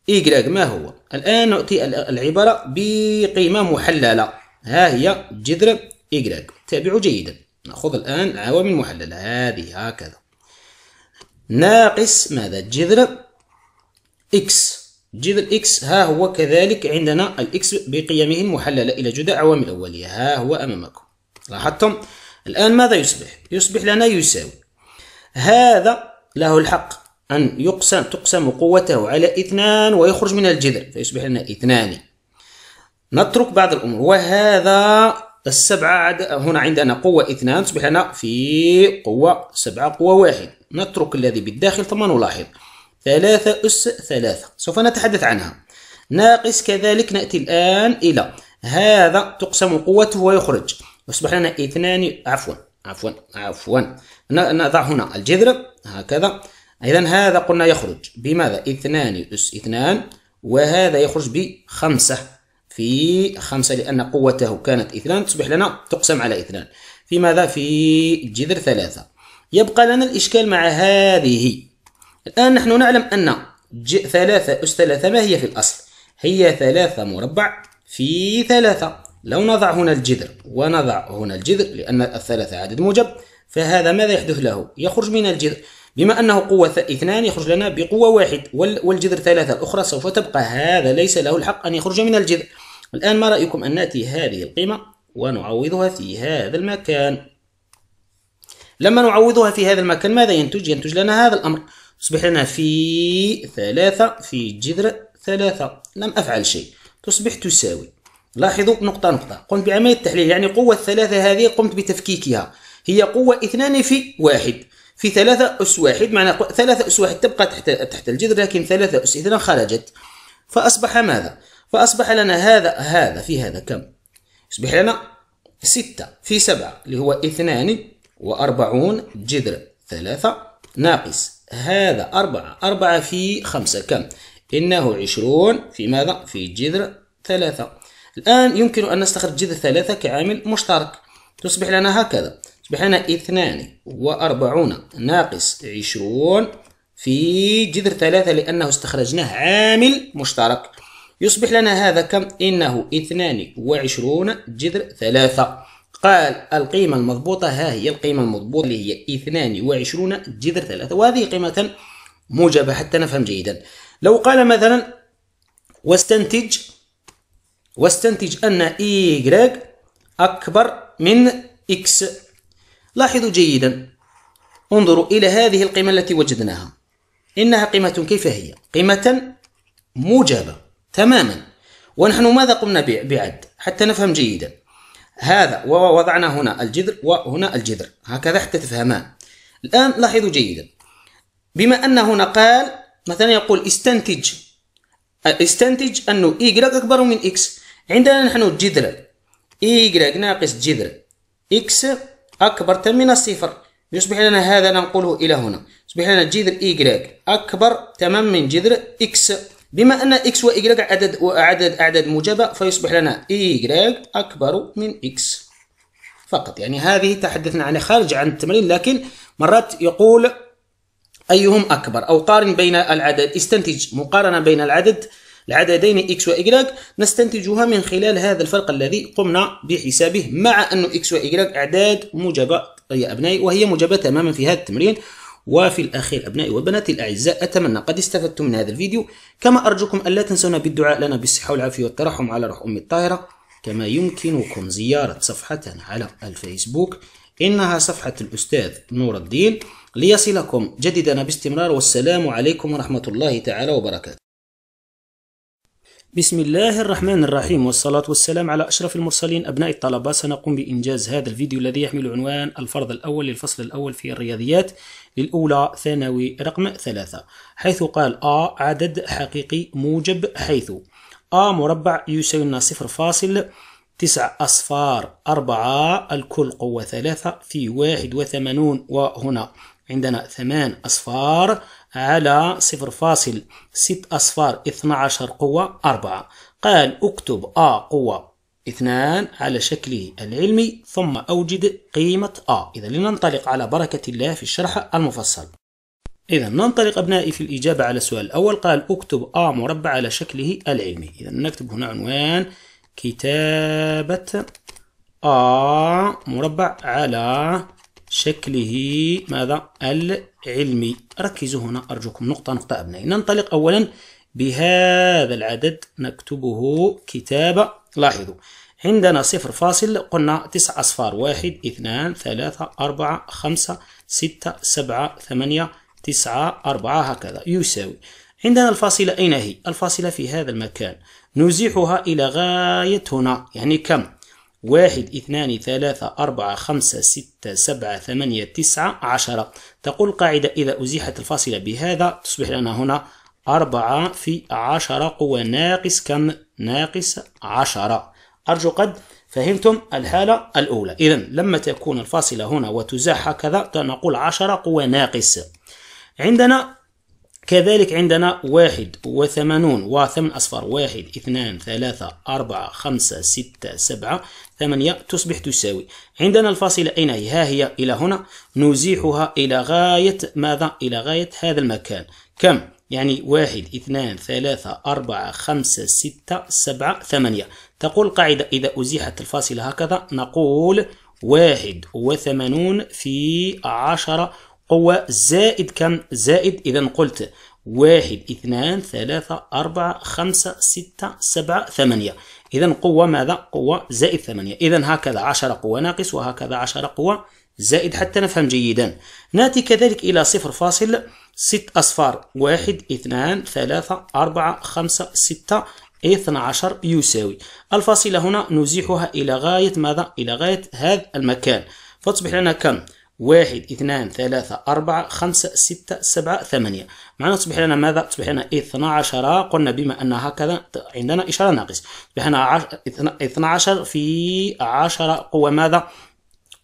إيكراك ما هو الآن نعطي العبارة بقيمة محللة ها هي جذر إيكراك تابعوا جيدا نأخذ الآن العوامل المحللة هذه هكذا ناقص ماذا جذر إكس جذر إكس ها هو كذلك عندنا الإكس بقيمه المحللة إلى جدع عوامل أولية ها هو أمامكم لاحظتم الآن ماذا يصبح يصبح لنا يساوي هذا له الحق أن يقسم تقسم قوته على اثنان ويخرج من الجذر فيصبح لنا اثنان نترك بعض الأمور وهذا السبعة عد... هنا عندنا قوة اثنان تصبح لنا في قوة سبعة قوة واحد نترك الذي بالداخل ثم نلاحظ ثلاثة أس ثلاثة سوف نتحدث عنها ناقص كذلك نأتي الآن إلى هذا تقسم قوته ويخرج يصبح لنا اثنان عفوا عفوا عفوا نضع هنا الجذر هكذا إذا هذا قلنا يخرج بماذا؟ اثنان أس اثنان وهذا يخرج بخمسة في خمسة لأن قوته كانت اثنان تصبح لنا تقسم على اثنان في ماذا؟ في جذر ثلاثة يبقى لنا الإشكال مع هذه الآن نحن نعلم أن ثلاثة أس ثلاثة ما هي في الأصل؟ هي ثلاثة مربع في ثلاثة لو نضع هنا الجذر ونضع هنا الجذر لأن الثلاثة عدد موجب فهذا ماذا يحدث له؟ يخرج من الجذر بما أنه قوة اثنان يخرج لنا بقوة واحد والجذر ثلاثة الأخرى سوف تبقى هذا ليس له الحق أن يخرج من الجذر الآن ما رأيكم أن نأتي هذه القيمة ونعوضها في هذا المكان لما نعوضها في هذا المكان ماذا ينتج؟ ينتج لنا هذا الأمر تصبح لنا في ثلاثة في جذر ثلاثة لم أفعل شيء تصبح تساوي لاحظوا نقطة نقطة قمت بعملية التحليل يعني قوة الثلاثة هذه قمت بتفكيكها هي قوة اثنان في واحد في ثلاثة أس واحد معنى ثلاثة أس واحد تبقى تحت تحت الجذر لكن ثلاثة أس اثنان خرجت فأصبح ماذا؟ فأصبح لنا هذا هذا في هذا كم؟ يصبح لنا ستة في سبعة اللي هو اثنان وأربعون جذر ثلاثة ناقص هذا أربعة أربعة في خمسة كم؟ إنه عشرون في ماذا؟ في جذر ثلاثة الآن يمكن أن نستخرج جذر ثلاثة كعامل مشترك تصبح لنا هكذا بحنا اثنان وأربعون ناقص عشرون في جذر ثلاثة لأنه استخرجناه عامل مشترك يصبح لنا هذا كم؟ إنه اثنان وعشرون جذر ثلاثة قال القيمة المضبوطة ها هي القيمة المضبوطة اللي هي اثنان وعشرون جذر ثلاثة وهذه قيمة موجبة حتى نفهم جيدا لو قال مثلا واستنتج واستنتج أن إيغريك أكبر من إكس لاحظوا جيدا انظروا إلى هذه القيمة التي وجدناها إنها قيمة كيف هي قيمة موجبة تماما ونحن ماذا قمنا بعد حتى نفهم جيدا هذا ووضعنا هنا الجذر وهنا الجذر هكذا حتى تفهمان الآن لاحظوا جيدا بما أن هنا قال مثلا يقول استنتج استنتج أنه Y أكبر من إكس عندنا نحن جذر Y ناقص جذر إكس أكبر من الصفر يصبح لنا هذا ننقله إلى هنا يصبح لنا جذر Y أكبر تمام من جذر X بما أن و Y عدد وعدد أعداد موجبة فيصبح لنا Y أكبر من X فقط يعني هذه تحدثنا عنها خارج عن التمرين لكن مرات يقول أيهم أكبر أو قارن بين العدد استنتج مقارنة بين العدد العددين x و y نستنتجها من خلال هذا الفرق الذي قمنا بحسابه مع أن x و y أعداد موجبة يا أبنائي وهي موجبة تماما في هذا التمرين وفي الأخير أبنائي وبناتي الأعزاء أتمنى قد استفدتم من هذا الفيديو كما أرجوكم ألا تنسونا بالدعاء لنا بالصحة والعافية والترحم على روح أمي الطاهرة كما يمكنكم زيارة صفحتنا على الفيسبوك إنها صفحة الأستاذ نور الدين ليصلكم جديدنا باستمرار والسلام عليكم ورحمة الله تعالى وبركاته بسم الله الرحمن الرحيم والصلاة والسلام على أشرف المرسلين أبناء الطلبة سنقوم بإنجاز هذا الفيديو الذي يحمل عنوان الفرض الأول للفصل الأول في الرياضيات للأولى ثانوي رقم ثلاثة حيث قال A عدد حقيقي موجب حيث A مربع يساوي لنا صفر فاصل تسع أصفار أربعة الكل قوة ثلاثة في واحد وثمانون وهنا عندنا ثمان أصفار على 0.6 أصفار 12 قوة 4 قال اكتب أ قوة 2 على شكله العلمي ثم أوجد قيمة أ إذا لننطلق على بركة الله في الشرح المفصل إذا ننطلق أبنائي في الإجابة على السؤال الأول قال اكتب أ مربع على شكله العلمي إذا نكتب هنا عنوان كتابة أ مربع على شكله ماذا؟ علمي ركزوا هنا أرجوكم نقطة نقطة أبنائي ننطلق أولا بهذا العدد نكتبه كتابة لاحظوا عندنا صفر فاصل قلنا تسع أصفار واحد اثنان ثلاثة أربعة خمسة ستة سبعة ثمانية تسعة أربعة هكذا يساوي عندنا الفاصلة أين هي؟ الفاصلة في هذا المكان نزيحها إلى غاية هنا يعني كم؟ واحد اثنان ثلاثة أربعة خمسة ستة سبعة ثمانية تسعة عشرة تقول قاعدة إذا أزيحت الفاصلة بهذا تصبح لنا هنا أربعة في عشرة قوة ناقص كم ناقص عشرة أرجو قد فهمتم الحالة الأولى إذا لما تكون الفاصلة هنا وتزاح هكذا نقول عشرة قوة ناقص عندنا كذلك عندنا واحد وثمانون وثمان أصفار واحد اثنان ثلاثة أربعة خمسة ستة سبعة ثمانية تصبح تساوي عندنا الفاصلة أين هي؟ ها هي إلى هنا نزيحها إلى غاية ماذا؟ إلى غاية هذا المكان كم؟ يعني واحد اثنان ثلاثة أربعة خمسة ستة سبعة ثمانية تقول قاعدة إذا أزيحت الفاصلة هكذا نقول واحد وثمانون في عشرة قوة زائد كم زائد إذا قلت واحد اثنان ثلاثة أربعة خمسة ستة سبعة ثمانية إذا قوة ماذا؟ قوة زائد ثمانية إذا هكذا عشرة قوة ناقص وهكذا عشرة قوة زائد حتى نفهم جيدا نأتي كذلك إلى صفر فاصل ست أصفار واحد اثنان ثلاثة أربعة خمسة ستة 12 يساوي الفاصلة هنا نزيحها إلى غاية ماذا؟ إلى غاية هذا المكان فتصبح لنا كم؟ واحد اثنان ثلاثة أربعة خمسة ستة سبعة ثمانية معنا تصبح لنا ماذا؟ تصبح لنا 12 قلنا بما أن هكذا عندنا إشارة ناقص تصبح لنا 12 في 10 قوة ماذا؟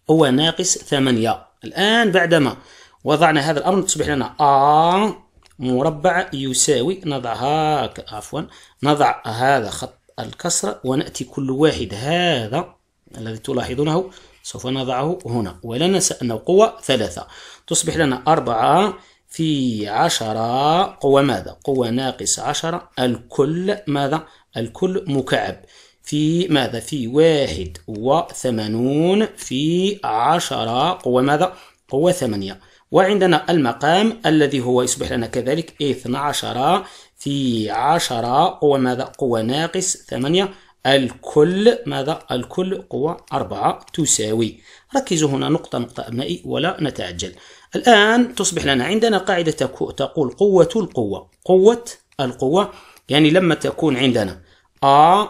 قوة ناقص ثمانية الآن بعدما وضعنا هذا الأمر تصبح لنا أ مربع يساوي نضع هاك عفوا نضع هذا خط الكسرة ونأتي كل واحد هذا الذي تلاحظونه سوف نضعه هنا ولا ننسى أن القوة ثلاثة تصبح لنا أربعة في عشرة قوة ماذا؟ قوة ناقص عشرة الكل ماذا؟ الكل مكعب في ماذا؟ في واحد وثمانون في عشرة قوة ماذا؟ قوة ثمانية وعندنا المقام الذي هو يصبح لنا كذلك عشر في عشرة قوة ماذا؟ قوة ناقص ثمانية الكل ماذا الكل قوى أربعة تساوي ركزوا هنا نقطة نقطة أبنائي ولا نتعجل الآن تصبح لنا عندنا قاعدة تقول قوة القوة قوة القوة يعني لما تكون عندنا A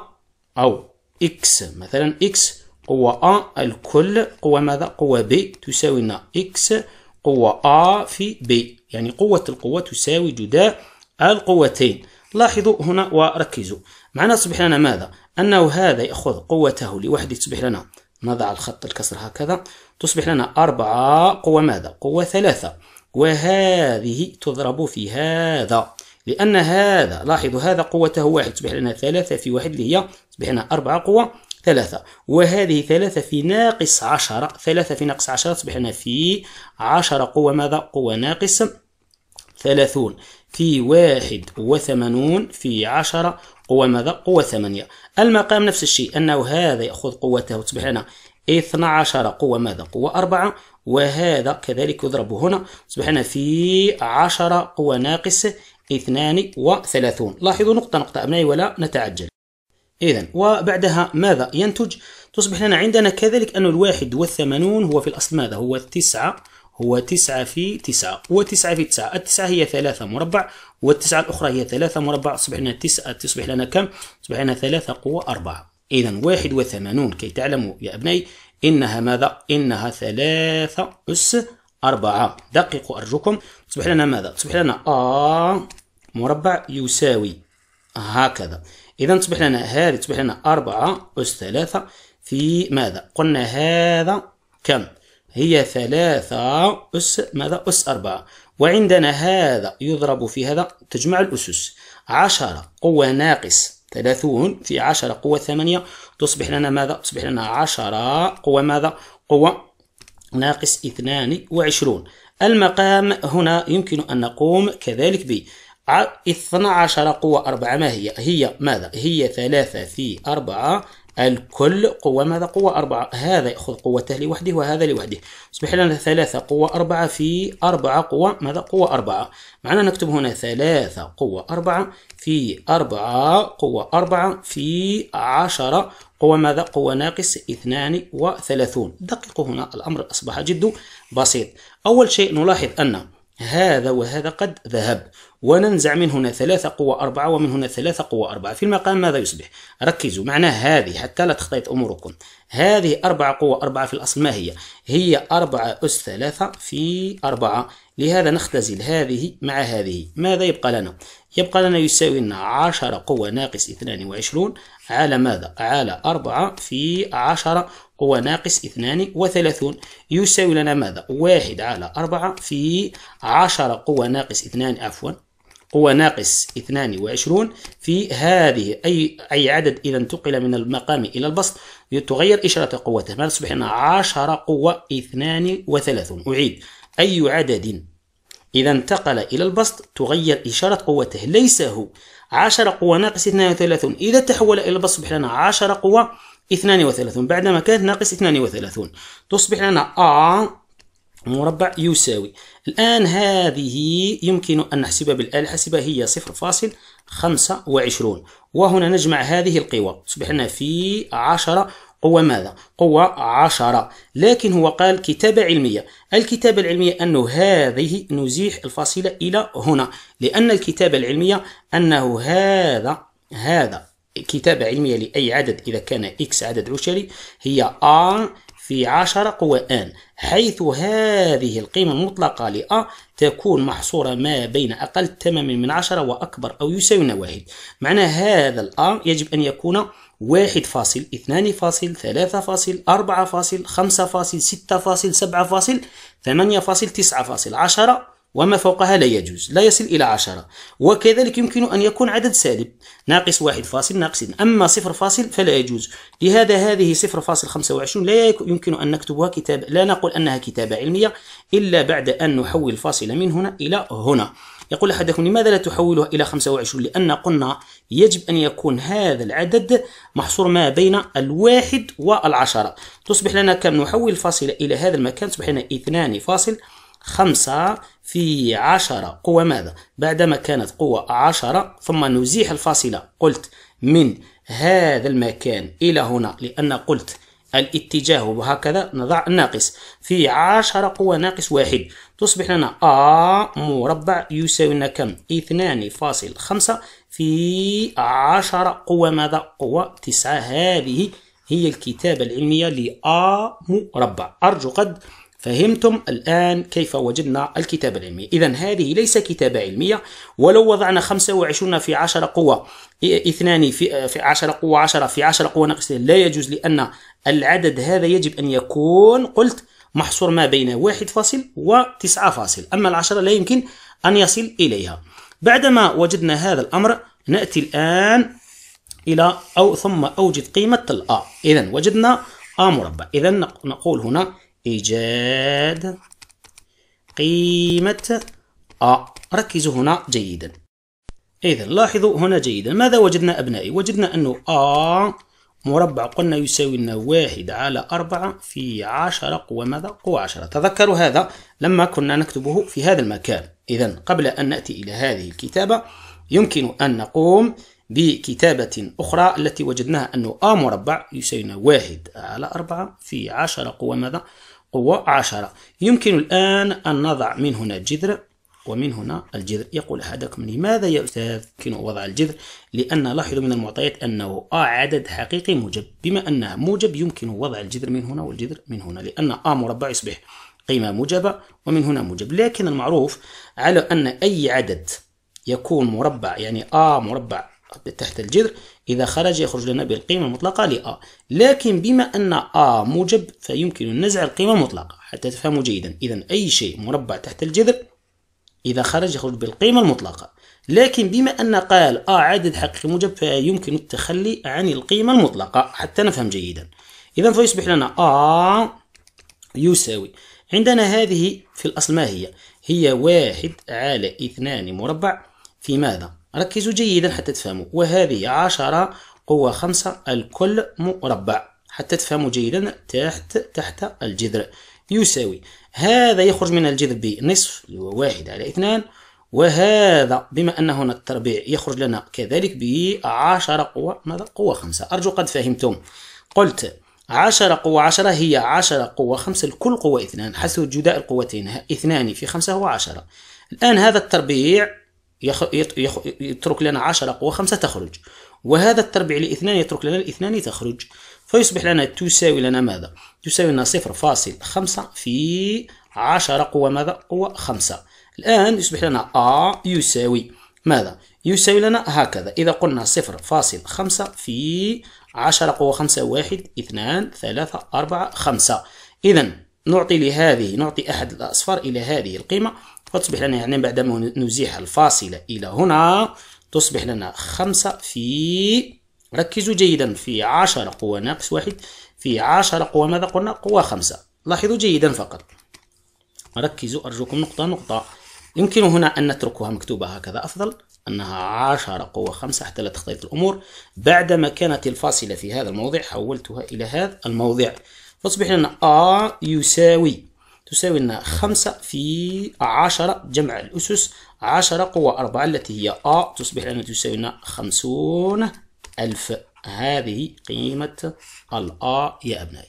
أو X مثلا X قوة A الكل قوة ماذا قوة B تساوي لنا X قوة A في B يعني قوة القوة تساوي جداء القوتين لاحظوا هنا وركزوا معنا تصبح لنا ماذا أنه هذا يأخذ قوته لوحده تصبح لنا نضع الخط الكسر هكذا تصبح لنا أربعة قوة ماذا؟ قوة ثلاثة وهذه تضرب في هذا لأن هذا لاحظوا هذا قوته واحد تصبح لنا ثلاثة في واحد اللي هي تصبح لنا أربعة قوة ثلاثة وهذه ثلاثة في ناقص عشرة ثلاثة في ناقص عشرة تصبح لنا في عشرة قوة ماذا؟ قوة ناقص ثلاثون في واحد وثمانون في عشرة قوة ماذا؟ قوة ثمانية المقام نفس الشيء أنه هذا يأخذ قوته وتصبح لنا 12 قوة ماذا؟ قوة أربعة وهذا كذلك يضرب هنا تصبح لنا في 10 قوة ناقص 32 لاحظوا نقطة نقطة أبنائي ولا نتعجل إذا وبعدها ماذا ينتج؟ تصبح لنا عندنا كذلك أن الواحد والثمانون هو في الأصل ماذا؟ هو تسعة هو تسعة في تسعة وتسعة في تسعة التسعة هي ثلاثة مربع والتسعة الأخرى هي ثلاثة مربع تصبح لنا تسعة تصبح لنا كم؟ تصبح لنا ثلاثة قوة أربعة إذا واحد وثمانون كي تعلموا يا أبني إنها ماذا؟ إنها ثلاثة أس أربعة دققوا أرجوكم تصبح لنا ماذا؟ تصبح لنا أ مربع يساوي هكذا إذا تصبح لنا هذه تصبح لنا أربعة أس ثلاثة في ماذا؟ قلنا هذا كم؟ هي ثلاثة أس ماذا؟ أس أربعة وعندنا هذا يضرب في هذا تجمع الأسس عشرة قوة ناقص ثلاثون في عشرة قوة ثمانية تصبح لنا ماذا؟ تصبح لنا عشرة قوة ماذا؟ قوة ناقص اثنان وعشرون المقام هنا يمكن أن نقوم كذلك ب 12 قوة 4 ما هي؟ هي ماذا؟ هي 3 في 4 الكل قوة ماذا قوة أربعة هذا يأخذ قوته لوحده وهذا لوحده يصبح لنا ثلاثة قوة أربعة في أربعة قوة ماذا قوة أربعة معنا نكتب هنا ثلاثة قوة أربعة في أربعة قوة أربعة في عشرة قوة ماذا قوة ناقص اثنان وثلاثون دققوا هنا الأمر أصبح جد بسيط أول شيء نلاحظ أن هذا وهذا قد ذهب وننزع من هنا ثلاثة قوة أربعة ومن هنا ثلاثة قوة أربعة في المقام ماذا يصبح؟ ركزوا معناه هذه حتى لا تخطيط أموركم هذه أربعة قوة أربعة في الأصل ما هي؟ هي أربعة أس ثلاثة في أربعة لهذا نختزل هذه مع هذه ماذا يبقى لنا؟ يبقى لنا يساوي لنا 10 قوة ناقص 22 على ماذا؟ على أربعة في 10 هو ناقص 32 يساوي لنا ماذا؟ 1 على 4 في 10 قوة ناقص 2 عفوا قوة ناقص 22 في هذه أي أي عدد إذا انتقل من المقام إلى البسط تغير إشارة قوته ماذا تصبح هنا 10 قوة 32 أعيد أي عدد إذا انتقل إلى البسط تغير إشارة قوته ليس هو 10 قوة ناقص 32 إذا تحول إلى البسط تصبح لنا 10 قوة 32 بعدما كانت ناقص 32 تصبح لنا ا مربع يساوي الآن هذه يمكن أن نحسبها بالآلة الحاسبة هي 0.25 وهنا نجمع هذه القوى تصبح لنا في 10 قوة ماذا؟ قوة 10 لكن هو قال كتابة علمية الكتابة العلمية أنه هذه نزيح الفاصلة إلى هنا لأن الكتابة العلمية أنه هذا هذا كتابة علمية لأي عدد إذا كان x عدد عشري هي r في عشرة قوى n حيث هذه القيمة المطلقة ل a تكون محصورة ما بين أقل تمام من عشرة وأكبر أو يساوي واحد معنى هذا ال يجب أن يكون واحد فاصل اثنان فاصل ثلاثة فاصل أربعة فاصل خمسة فاصل ستة فاصل سبعة فاصل ثمانية فاصل تسعة فاصل عشرة وما فوقها لا يجوز لا يصل إلى عشرة وكذلك يمكن أن يكون عدد سالب ناقص واحد فاصل ناقص أما صفر فاصل فلا يجوز لهذا هذه صفر فاصل خمسة وعشرون لا يمكن أن نكتبها كتاب لا نقول أنها كتابة علمية إلا بعد أن نحول الفاصلة من هنا إلى هنا يقول أحدكم لماذا لا تحولها إلى 25 لأن قلنا يجب أن يكون هذا العدد محصور ما بين الواحد والعشرة تصبح لنا كم نحول الفاصلة إلى هذا المكان تصبح لنا اثنان فاصل خمسة في عشرة قوة ماذا؟ بعدما كانت قوة عشرة ثم نزيح الفاصلة قلت من هذا المكان إلى هنا لأن قلت الاتجاه وهكذا نضع ناقص في عشرة قوة ناقص واحد تصبح لنا أ مربع يساوي لنا كم؟ اثنان فاصل خمسة في عشرة قوة ماذا؟ قوة تسعة هذه هي الكتابة العلمية لأ مربع أرجو قد فهمتم الآن كيف وجدنا الكتاب العلمي إذا هذه ليس كتابة علمية ولو وضعنا 25 في 10 قوة إيه، اثنان في, آه، في 10 قوة 10 في 10 قوة ناقص لا يجوز لأن العدد هذا يجب أن يكون قلت محصور ما بين واحد فاصل وتسعة فاصل أما العشرة لا يمكن أن يصل إليها بعدما وجدنا هذا الأمر نأتي الآن إلى أو ثم أوجد قيمة الأ إذا وجدنا أ مربع إذا نقول هنا إيجاد قيمة أ آه. ركزوا هنا جيدا إذا لاحظوا هنا جيدا ماذا وجدنا أبنائي وجدنا أنه أ مربع قلنا يساوي لنا واحد على أربعة في عشرة قوة ماذا؟ قوة عشرة تذكروا هذا لما كنا نكتبه في هذا المكان إذا قبل أن نأتي إلى هذه الكتابة يمكن أن نقوم بكتابة أخرى التي وجدناها أنه أ مربع يساوي لنا واحد على أربعة في عشرة قوة ماذا؟ قوة عشرة يمكن الآن أن نضع من هنا جذر ومن هنا الجذر يقول هذاك لماذا يا أستاذ يمكن وضع الجذر لأن لاحظوا من المعطيات أنه أ عدد حقيقي موجب بما أنه موجب يمكن وضع الجذر من هنا والجذر من هنا لأن أ مربع يصبح قيمة موجبة ومن هنا موجب لكن المعروف على أن أي عدد يكون مربع يعني أ مربع تحت الجذر إذا خرج يخرج لنا بالقيمة المطلقة لـ A لكن بما أن A موجب فيمكن نزع القيمة المطلقة حتى تفهموا جيدا إذا أي شيء مربع تحت الجذر إذا خرج يخرج بالقيمة المطلقة لكن بما أن قال A عدد حقيقي موجب فيمكن التخلي عن القيمة المطلقة حتى نفهم جيدا إذا فيصبح لنا A يساوي عندنا هذه في الأصل ما هي؟ هي واحد على اثنان مربع في ماذا؟ ركزوا جيدا حتى تفهموا وهذه عشرة قوة خمسة الكل مربع حتى تفهموا جيدا تحت تحت الجذر يساوي هذا يخرج من الجذر بنصف اللي هو واحد على اثنان وهذا بما أن هنا التربيع يخرج لنا كذلك بعشرة قوة ماذا؟ قوة خمسة أرجو قد فهمتم قلت عشرة قوة عشرة هي عشرة قوة خمسة الكل قوة اثنان حيث جداء القوتين اثنان في خمسة هو عشرة الآن هذا التربيع يخ... يخ... يترك لنا 10 قوة 5 تخرج وهذا التربيع لاثنان يترك لنا الاثنان تخرج فيصبح لنا تساوي لنا ماذا؟ تساوي لنا فاصل خمسة في 10 قوة ماذا؟ قوة 5 الآن يصبح لنا أ يساوي ماذا؟ يساوي لنا هكذا إذا قلنا فاصل خمسة في 10 قوة 5 واحد اثنان ثلاثة أربعة خمسة إذا نعطي لهذه نعطي أحد الأصفار إلى هذه القيمة وتصبح لنا يعني بعدما نزيح الفاصلة إلى هنا تصبح لنا خمسة في ركزوا جيدا في عشرة قوة ناقص واحد في عشرة قوة ماذا قلنا قوة خمسة لاحظوا جيدا فقط ركزوا أرجوكم نقطة نقطة يمكن هنا أن نتركها مكتوبة هكذا أفضل أنها عشرة قوة خمسة حتى لا تختلط الأمور بعدما كانت الفاصلة في هذا الموضع حولتها إلى هذا الموضع فاصبح لنا أ يساوي تساوي لنا 5 في 10 جمع الأسس 10 قوى 4 التي هي أ تصبح لنا تساوي لنا 50 ألف هذه قيمة الأ يا أبنائي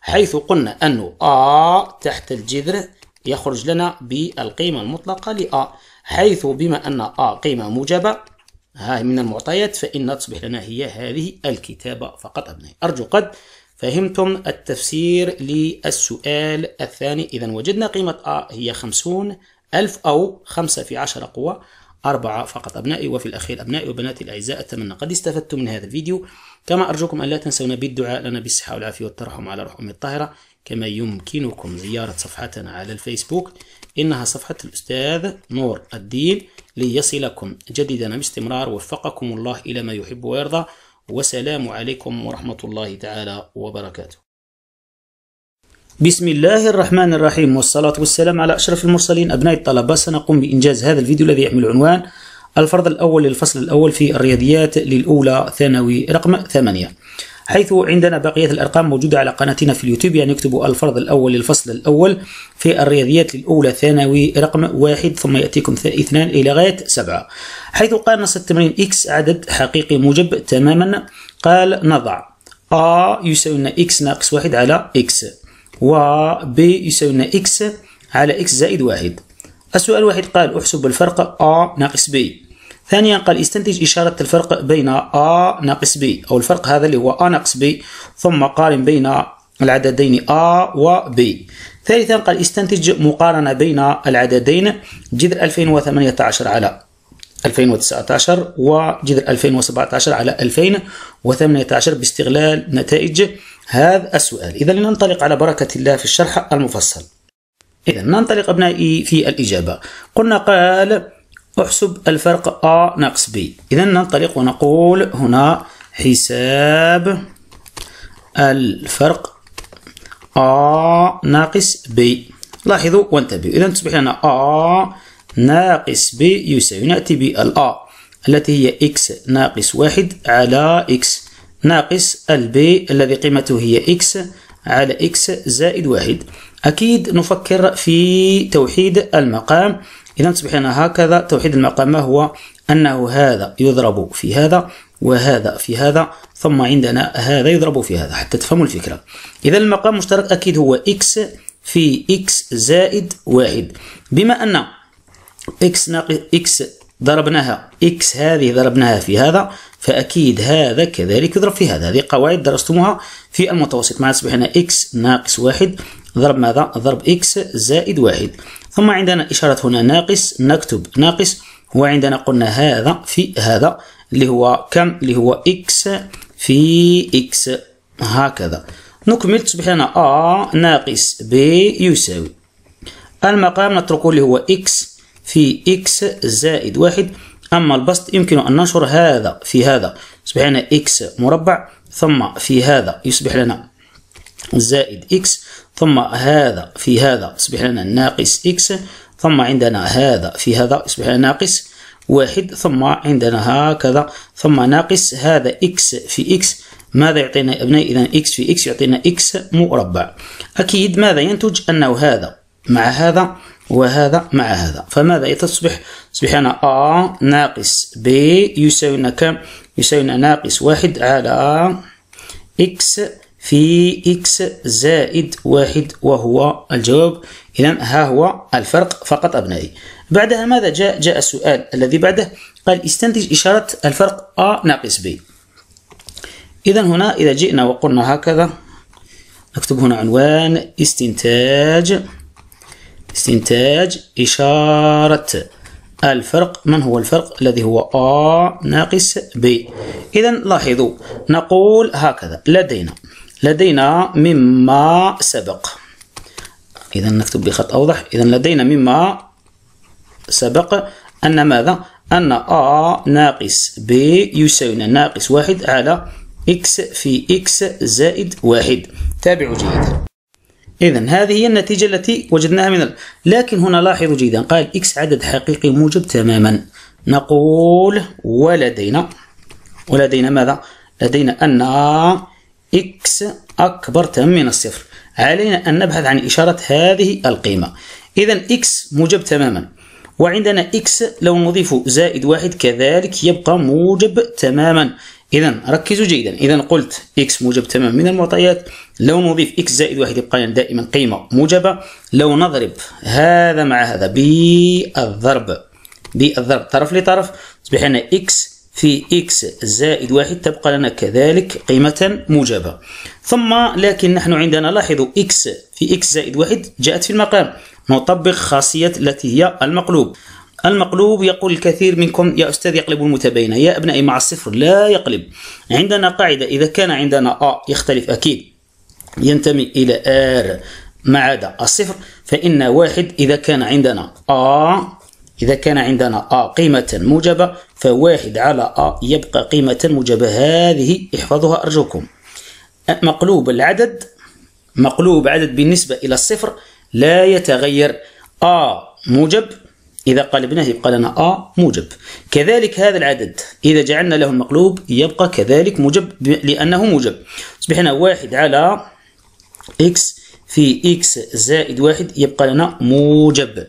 حيث قلنا أن أ تحت الجذر يخرج لنا بالقيمة المطلقة لأ حيث بما أن أ قيمة موجبة ها من المعطيات فإن تصبح لنا هي هذه الكتابة فقط أبنائي أرجو قد فهمتم التفسير للسؤال الثاني إذا وجدنا قيمة A هي 50 ألف أو 5 في 10 قوة أربعة فقط أبنائي وفي الأخير أبنائي وبناتي الأعزاء أتمنى قد استفدتم من هذا الفيديو كما أرجوكم أن لا تنسونا بالدعاء لنا بالصحة والعافية والترحم على روح أمي الطاهرة كما يمكنكم زيارة صفحتنا على الفيسبوك إنها صفحة الأستاذ نور الدين ليصلكم جديدنا باستمرار وفقكم الله إلى ما يحب ويرضى والسلام عليكم ورحمة الله تعالى وبركاته بسم الله الرحمن الرحيم والصلاة والسلام على أشرف المرسلين أبناء الطلبة سنقوم بإنجاز هذا الفيديو الذي يحمل عنوان الفرض الأول للفصل الأول في الرياضيات للأولى ثانوي رقم ثمانية حيث عندنا بقية الأرقام موجودة على قناتنا في اليوتيوب يعني يكتبوا الفرض الأول للفصل الأول في الرياضيات الأولى ثانوي رقم واحد ثم يأتيكم اثنان إلى غاية سبعة حيث قال نص التمرين X عدد حقيقي موجب تماما قال نضع A يساوي لنا X ناقص واحد على X و B يساوي لنا X على X زائد واحد السؤال واحد قال احسب الفرق A ناقص B ثانيا قال استنتج إشارة الفرق بين A ناقص B أو الفرق هذا اللي هو A ناقص B ثم قارن بين العددين A و B ثالثا قال استنتج مقارنة بين العددين جذر 2018 على 2019 وجذر 2017 على 2018 باستغلال نتائج هذا السؤال إذا لننطلق على بركة الله في الشرح المفصل إذا ننطلق أبنائي في الإجابة قلنا قال احسب الفرق A ناقص B إذا ننطلق ونقول هنا حساب الفرق A ناقص B لاحظوا وانتبهوا إذا تصبح لنا A ناقص B يساوي نأتي بالA التي هي x ناقص واحد على x ناقص B الذي قيمته هي x على x زائد واحد أكيد نفكر في توحيد المقام إذا سبحان هكذا توحيد المقام ما هو أنه هذا يضرب في هذا وهذا في هذا ثم عندنا هذا يضرب في هذا حتى تفهموا الفكرة إذا المقام المشترك أكيد هو إكس في إكس زائد واحد بما أن إكس ناقص إكس ضربناها إكس هذه ضربناها في هذا فأكيد هذا كذلك يضرب في هذا هذه قواعد درستموها في المتوسط مع تصبح هنا إكس ناقص واحد ضرب ماذا؟ ضرب إكس زائد واحد ثم عندنا إشارة هنا ناقص نكتب ناقص وعندنا قلنا هذا في هذا اللي هو كم اللي هو إكس في إكس هكذا نكمل تصبح لنا أ ناقص ب يساوي المقام نتركه اللي هو إكس في إكس زائد واحد أما البسط يمكن أن ننشر هذا في هذا يصبح لنا إكس مربع ثم في هذا يصبح لنا زائد إكس ثم هذا في هذا يصبح لنا ناقص إكس ثم عندنا هذا في هذا يصبح لنا ناقص واحد ثم عندنا هكذا ثم ناقص هذا إكس في إكس ماذا يعطينا يا أبنائي إذا إكس في إكس يعطينا إكس مربع أكيد ماذا ينتج أنه هذا مع هذا وهذا مع هذا فماذا تصبح تصبح لنا أ ناقص ب يساوينا كم يساوينا ناقص واحد على إكس في إكس زائد واحد وهو الجواب إذا ها هو الفرق فقط أبنائي بعدها ماذا جاء؟ جاء السؤال الذي بعده قال استنتج إشارة الفرق A ناقص B إذا هنا إذا جئنا وقلنا هكذا نكتب هنا عنوان استنتاج استنتاج إشارة الفرق من هو الفرق الذي هو A ناقص B إذا لاحظوا نقول هكذا لدينا لدينا مما سبق إذا نكتب بخط أوضح إذا لدينا مما سبق أن ماذا؟ أن أ ناقص ب يساوينا ناقص واحد على إكس في إكس زائد واحد تابعوا جيدا إذا هذه هي النتيجة التي وجدناها من ال... لكن هنا لاحظوا جيدا قال إكس عدد حقيقي موجب تماما نقول ولدينا ولدينا ماذا؟ لدينا أن إكس أكبر تماما من الصفر علينا أن نبحث عن إشارة هذه القيمة إذا إكس موجب تماما وعندنا إكس لو نضيف زائد واحد كذلك يبقى موجب تماما إذا ركزوا جيدا إذا قلت إكس موجب تماما من المعطيات لو نضيف إكس زائد واحد يبقى لنا دائما قيمة موجبة لو نضرب هذا مع هذا بالضرب بالضرب طرف لطرف تصبح لنا إكس في إكس زائد واحد تبقى لنا كذلك قيمة موجبة ثم لكن نحن عندنا لاحظوا إكس في إكس زائد واحد جاءت في المقام نطبق خاصية التي هي المقلوب المقلوب يقول الكثير منكم يا أستاذ يقلب المتباينة يا أبنائي مع الصفر لا يقلب عندنا قاعدة إذا كان عندنا أ يختلف أكيد ينتمي إلى R ما عدا الصفر فإن واحد إذا كان عندنا أ إذا كان عندنا أ قيمة موجبة فواحد على أ يبقى قيمة موجبة هذه احفظوها أرجوكم مقلوب العدد مقلوب عدد بالنسبة إلى الصفر لا يتغير أ موجب إذا قلبناه يبقى لنا أ موجب كذلك هذا العدد إذا جعلنا له المقلوب يبقى كذلك موجب لأنه موجب أصبحنا واحد على إكس في إكس زائد واحد يبقى لنا موجب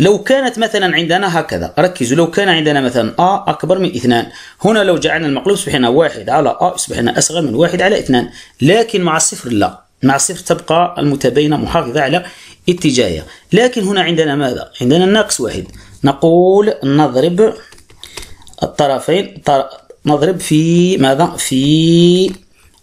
لو كانت مثلا عندنا هكذا ركزوا لو كان عندنا مثلا أ أكبر من اثنان هنا لو جعلنا المقلوب سبحنا واحد على أ سبحنا أصغر من واحد على اثنان لكن مع الصفر لا مع الصفر تبقى المتباينة محافظة على اتجاهها لكن هنا عندنا ماذا؟ عندنا ناقص واحد نقول نضرب الطرفين نضرب في ماذا؟ في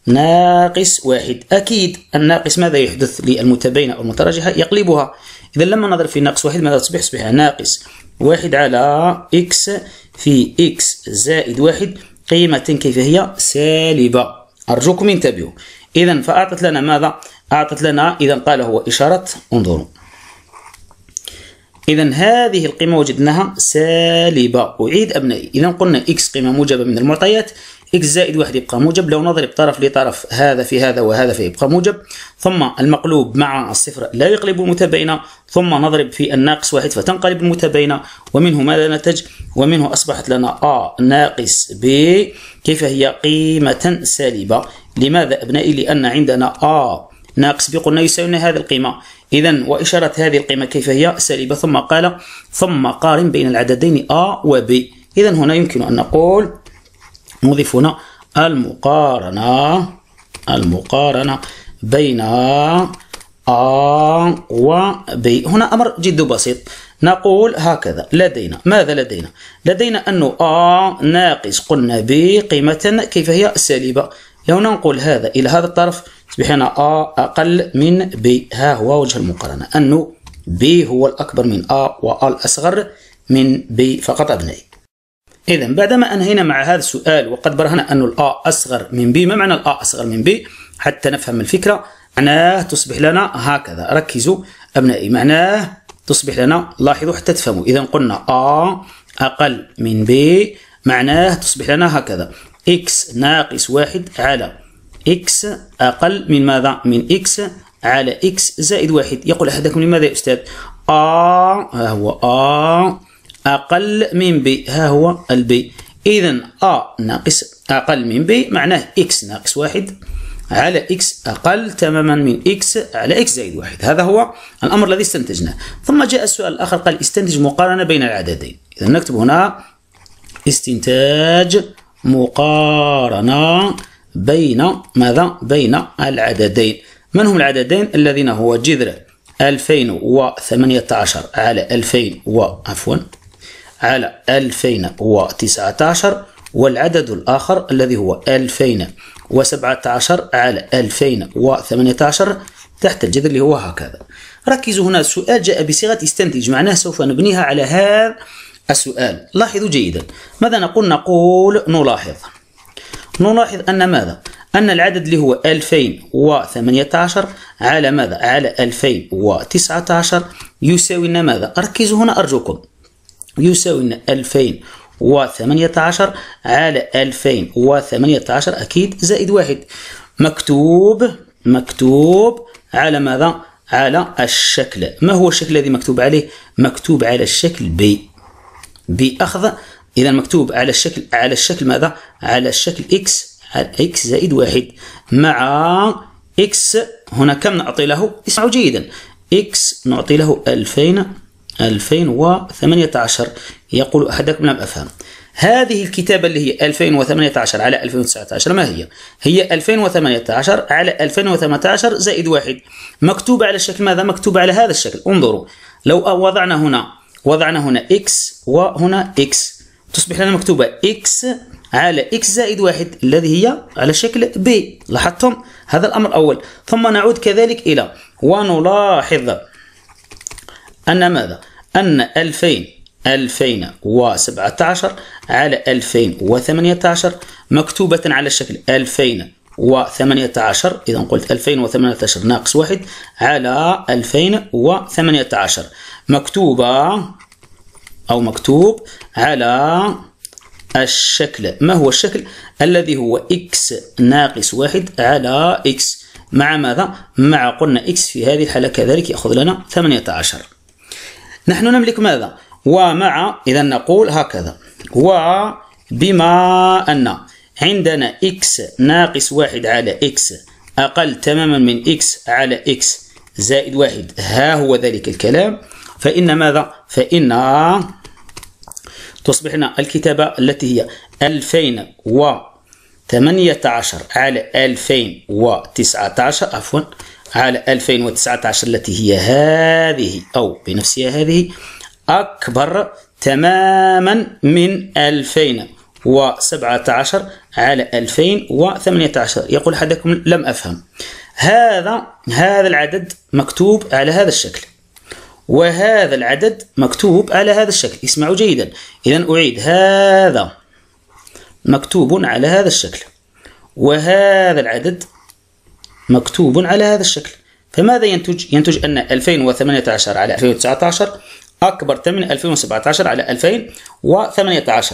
ناقص واحد أكيد الناقص ماذا يحدث للمتباينة أو المتراجحة؟ يقلبها إذا لما نضرب في ناقص واحد ماذا تصبح؟ تصبح ناقص واحد على إكس في إكس زائد واحد قيمة كيف هي؟ سالبة أرجوكم انتبهوا إذا فأعطت لنا ماذا؟ أعطت لنا إذا قال هو إشارة انظروا إذا هذه القيمة وجدناها سالبة أعيد أبنائي إذا قلنا إكس قيمة موجبة من المعطيات اكس زائد واحد يبقى موجب لو نضرب طرف لطرف هذا في هذا وهذا فيبقى موجب ثم المقلوب مع الصفر لا يقلب متباينة ثم نضرب في الناقص واحد فتنقلب المتباينة ومنه ماذا نتج ومنه أصبحت لنا A ناقص B كيف هي قيمة سالبة لماذا أبنائي لأن عندنا A ناقص B قلنا يساوينا هذه القيمة إذا وإشارة هذه القيمة كيف هي سالبة ثم قال ثم قارن بين العددين A و B إذا هنا يمكن أن نقول نضيف هنا المقارنة المقارنة بين آ و ب هنا أمر جد بسيط نقول هكذا لدينا ماذا لدينا لدينا أن آ ناقص قلنا ب قيمة كيف هي سالبة لو ننقل هذا إلى هذا الطرف تصبح هنا أ أقل من ب ها هو وجه المقارنة أن ب هو الأكبر من آ و الأصغر من ب فقط أبنائي إذا بعدما أنهينا مع هذا السؤال وقد برهنا أن الأ أصغر من بي ما معنى الأ أصغر من بي حتى نفهم الفكرة معناه تصبح لنا هكذا ركزوا أبنائي معناه تصبح لنا لاحظوا حتى تفهموا إذا قلنا أ أقل من بي معناه تصبح لنا هكذا إكس ناقص واحد على إكس أقل من ماذا؟ من إكس على إكس زائد واحد يقول أحدكم لماذا يا أستاذ؟ آ آه هو آ آه أقل من بي ها هو البي إذا أ ناقص أقل من بي معناه إكس ناقص واحد على إكس أقل تماما من إكس على إكس زائد واحد هذا هو الأمر الذي استنتجناه ثم جاء السؤال الآخر قال استنتج مقارنة بين العددين إذا نكتب هنا استنتاج مقارنة بين ماذا؟ بين العددين من هم العددين الذين هو جذر 2018 على 2000 و عفوا على 2019 والعدد الآخر الذي هو 2017 على 2018 تحت الجذر اللي هو هكذا ركزوا هنا السؤال جاء بصيغة استنتج معناه سوف نبنيها على هذا السؤال لاحظوا جيدا ماذا نقول نقول نلاحظ نلاحظ أن ماذا أن العدد اللي هو 2018 على ماذا على 2019 يساوي لنا ماذا ركزوا هنا أرجوكم يساوي 2018 على 2018 أكيد زائد واحد مكتوب مكتوب على ماذا؟ على الشكل ما هو الشكل الذي مكتوب عليه؟ مكتوب على الشكل ب بأخذ إذا مكتوب على الشكل على الشكل ماذا؟ على الشكل إكس على إكس زائد واحد مع إكس هنا كم نعطي له؟ اسمعوا جيدا إكس نعطي له 2000 2018 يقول أحدكم لم نعم، أفهم هذه الكتابة اللي هي 2018 على 2019 ما هي؟ هي 2018 على 2018 زائد واحد مكتوبة على شكل ماذا؟ مكتوبة على هذا الشكل انظروا لو وضعنا هنا وضعنا هنا x وهنا x تصبح لنا مكتوبة x على x زائد واحد الذي هي على شكل b لاحظتم؟ هذا الأمر اول ثم نعود كذلك إلى ونلاحظ أن ماذا؟ أن 2000 2017 على 2018 مكتوبة على الشكل 2018 إذا قلت 2018 ناقص واحد على 2018 مكتوبة أو مكتوب على الشكل ما هو الشكل الذي هو x ناقص واحد على x مع ماذا؟ مع قلنا x في هذه الحالة كذلك يأخذ لنا 18 نحن نملك ماذا ومع إذا نقول هكذا وبما أن عندنا إكس ناقص واحد على إكس أقل تماما من إكس على إكس زائد واحد ها هو ذلك الكلام فإن ماذا فإن تصبحنا الكتابة التي هي 2018 على 2019 عفوا على 2019 التي هي هذه أو بنفسها هذه أكبر تماما من 2017 على 2018 يقول أحدكم لم أفهم هذا هذا العدد مكتوب على هذا الشكل وهذا العدد مكتوب على هذا الشكل اسمعوا جيدا إذا أعيد هذا مكتوب على هذا الشكل وهذا العدد مكتوب على هذا الشكل فماذا ينتج؟ ينتج أن 2018 على 2019 أكبر من 2017 على 2018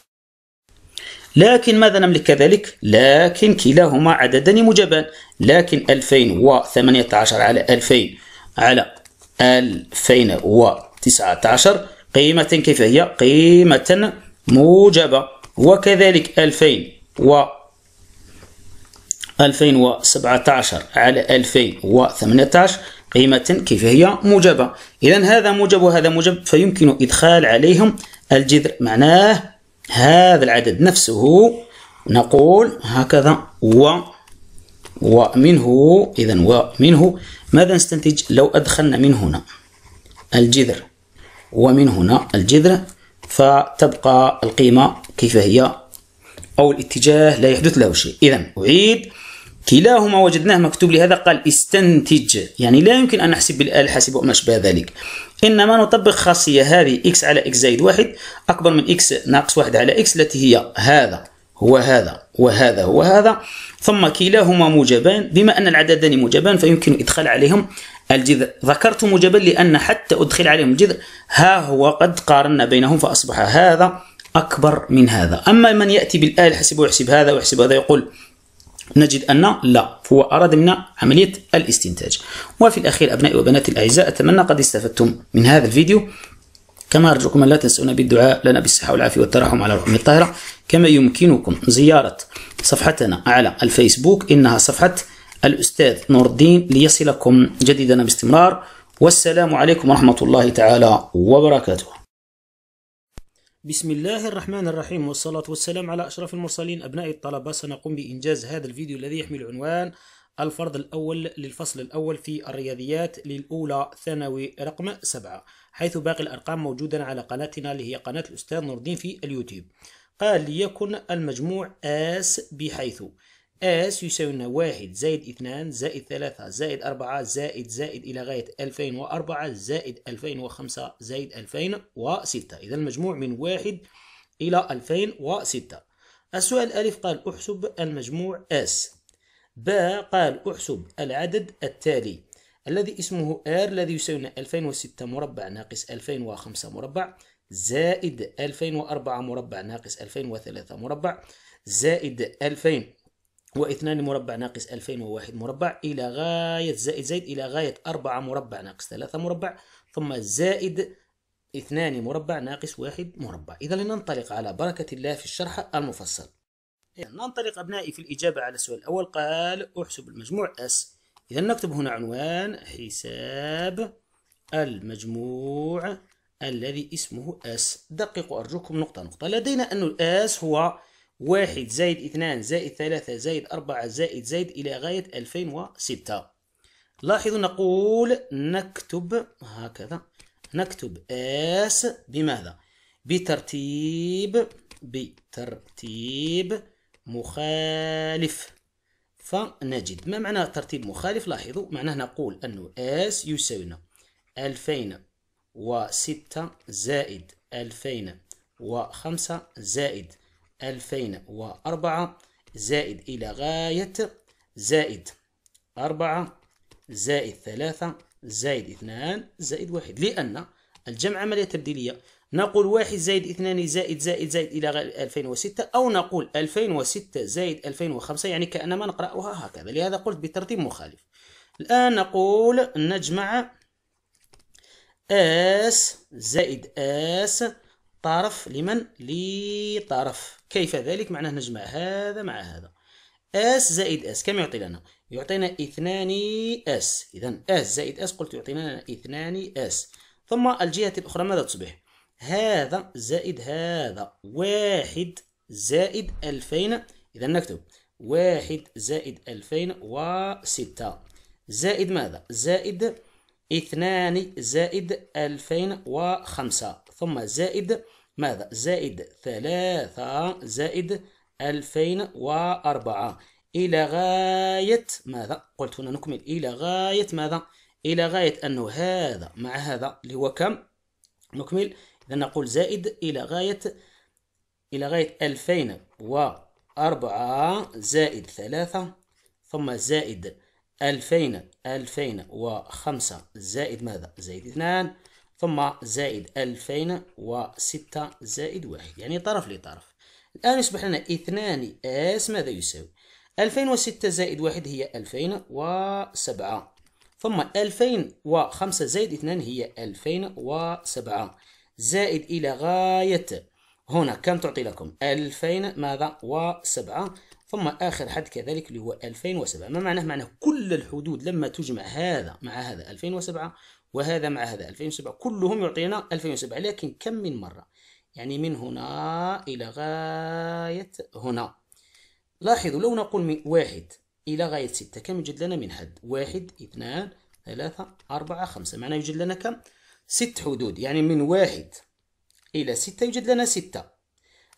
لكن ماذا نملك كذلك؟ لكن كلاهما عددان موجبان لكن 2018 على 2000 على 2019 قيمة كيف هي؟ قيمة موجبة وكذلك 2000 و 2017 على 2018 قيمة كيف هي موجبة إذا هذا موجب وهذا موجب فيمكن إدخال عليهم الجذر معناه هذا العدد نفسه نقول هكذا و ومنه إذا ومنه ماذا نستنتج لو أدخلنا من هنا الجذر ومن هنا الجذر فتبقى القيمة كيف هي أو الاتجاه لا يحدث له شيء إذا أعيد كلاهما وجدناه مكتوب لهذا قال استنتج يعني لا يمكن أن نحسب بالآلة الحاسبة وما أشبه ذلك إنما نطبق خاصية هذه x على x زائد واحد أكبر من x ناقص واحد على x التي هي هذا هو هذا وهذا هو هذا ثم كلاهما موجبان بما أن العددان موجبان فيمكن إدخال عليهم الجذر ذكرت موجبا لأن حتى أدخل عليهم الجذر ها هو قد قارنا بينهم فأصبح هذا أكبر من هذا أما من يأتي بالآلة الحاسبة ويحسب هذا ويحسب هذا يقول نجد أن لا هو أراد منا عملية الاستنتاج وفي الأخير أبنائي وبناتي الأعزاء أتمنى قد استفدتم من هذا الفيديو كما أرجوكم أن لا تنسونا بالدعاء لنا بالصحة والعافية والترحم على الرحمة الطاهرة كما يمكنكم زيارة صفحتنا على الفيسبوك إنها صفحة الأستاذ نور الدين ليصلكم جديدنا باستمرار والسلام عليكم ورحمة الله تعالى وبركاته بسم الله الرحمن الرحيم والصلاة والسلام على أشرف المرسلين أبنائي الطلبة سنقوم بإنجاز هذا الفيديو الذي يحمل عنوان الفرض الأول للفصل الأول في الرياضيات للأولى ثانوي رقم سبعة حيث باقي الأرقام موجودة على قناتنا اللي هي قناة الأستاذ نور الدين في اليوتيوب قال ليكن المجموع آس بحيث S يساوي لنا واحد زائد اثنان زائد ثلاثة زائد أربعة زائد زائد إلى غاية ألفين وأربعة زائد ألفين وخمسة زائد ألفين وستة إذا المجموع من واحد إلى ألفين وستة السؤال ألف قال أحسب المجموع S باء قال أحسب العدد التالي الذي اسمه R الذي يساوي لنا وستة مربع ناقص ألفين وخمسة مربع زائد ألفين وأربعة مربع ناقص ألفين وثلاثة مربع زائد ألفين هو 2 مربع ناقص 2001 مربع إلى غاية زائد زائد إلى غاية 4 مربع ناقص 3 مربع ثم زائد 2 مربع ناقص 1 مربع إذا لننطلق على بركة الله في الشرح المفصل يعني ننطلق أبنائي في الإجابة على السؤال الأول قال أحسب المجموع S إذا نكتب هنا عنوان حساب المجموع الذي اسمه S دققوا أرجوكم نقطة نقطة لدينا أن S هو واحد زائد اثنان زائد ثلاثة زائد أربعة زائد زائد إلى غاية ألفين وستة لاحظوا نقول نكتب هكذا نكتب اس بماذا بترتيب بترتيب مخالف فنجد ما معنى ترتيب مخالف لاحظوا معناه نقول أنه اس يساوي 2006 زائد 2005 زائد 2004 زائد إلى غاية زائد أربعة زائد ثلاثة زائد اثنان زائد واحد لأن الجمع عملية تبديلية نقول واحد زائد اثنان زائد زائد زائد إلى غاية 2006 أو نقول 2006 زائد 2005 يعني كأنما نقرأها هكذا لهذا قلت بترتيب مخالف الآن نقول نجمع اس زائد اس طرف لمن لطرف كيف ذلك معناه نجمع هذا مع هذا اس زائد اس كم يعطي لنا يعطينا اثنان اس اذا اس زائد اس قلت يعطينا اثنان اس ثم الجهة الأخرى ماذا تصبح هذا زائد هذا واحد زائد ألفين إذا نكتب واحد زائد ألفين وستة زائد ماذا زائد اثنان زائد ألفين وخمسة ثم زائد ماذا زائد ثلاثة زائد ألفين وأربعة إلى غاية ماذا قلت هنا نكمل إلى غاية ماذا إلى غاية أنه هذا مع هذا اللي هو كم نكمل إذا نقول زائد إلى غاية إلى غاية ألفين وأربعة زائد ثلاثة ثم زائد ألفين ألفين وخمسة زائد ماذا زائد اثنان ثم زائد ألفين وستة زائد واحد يعني طرف لطرف الآن يصبح لنا اثنان اس ماذا يساوي ألفين وستة زائد واحد هي ألفين وسبعة ثم ألفين وخمسة زائد اثنان هي ألفين وسبعة زائد إلى غاية هنا كم تعطي لكم ألفين ماذا وسبعة ثم آخر حد كذلك اللي هو ألفين وسبعة ما معناه معناه كل الحدود لما تجمع هذا مع هذا ألفين وسبعة وهذا مع هذا 2007 كلهم يعطينا 2007 لكن كم من مرة يعني من هنا إلى غاية هنا لاحظوا لو نقول من واحد إلى غاية ستة كم يوجد لنا من حد واحد اثنان ثلاثة أربعة خمسة معناه يوجد لنا كم ست حدود يعني من واحد إلى ستة يوجد لنا ستة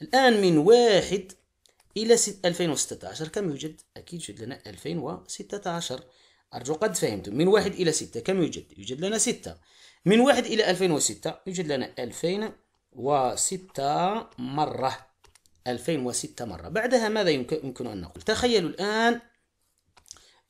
الآن من واحد إلى ست 2016 كم يوجد أكيد يوجد لنا 2016 أرجو قد فهمتم من واحد إلى ستة كم يوجد؟ يوجد لنا ستة من واحد إلى ألفين وستة يوجد لنا ألفين وستة مرة ألفين وستة مرة بعدها ماذا يمكن أن نقول؟ تخيلوا الآن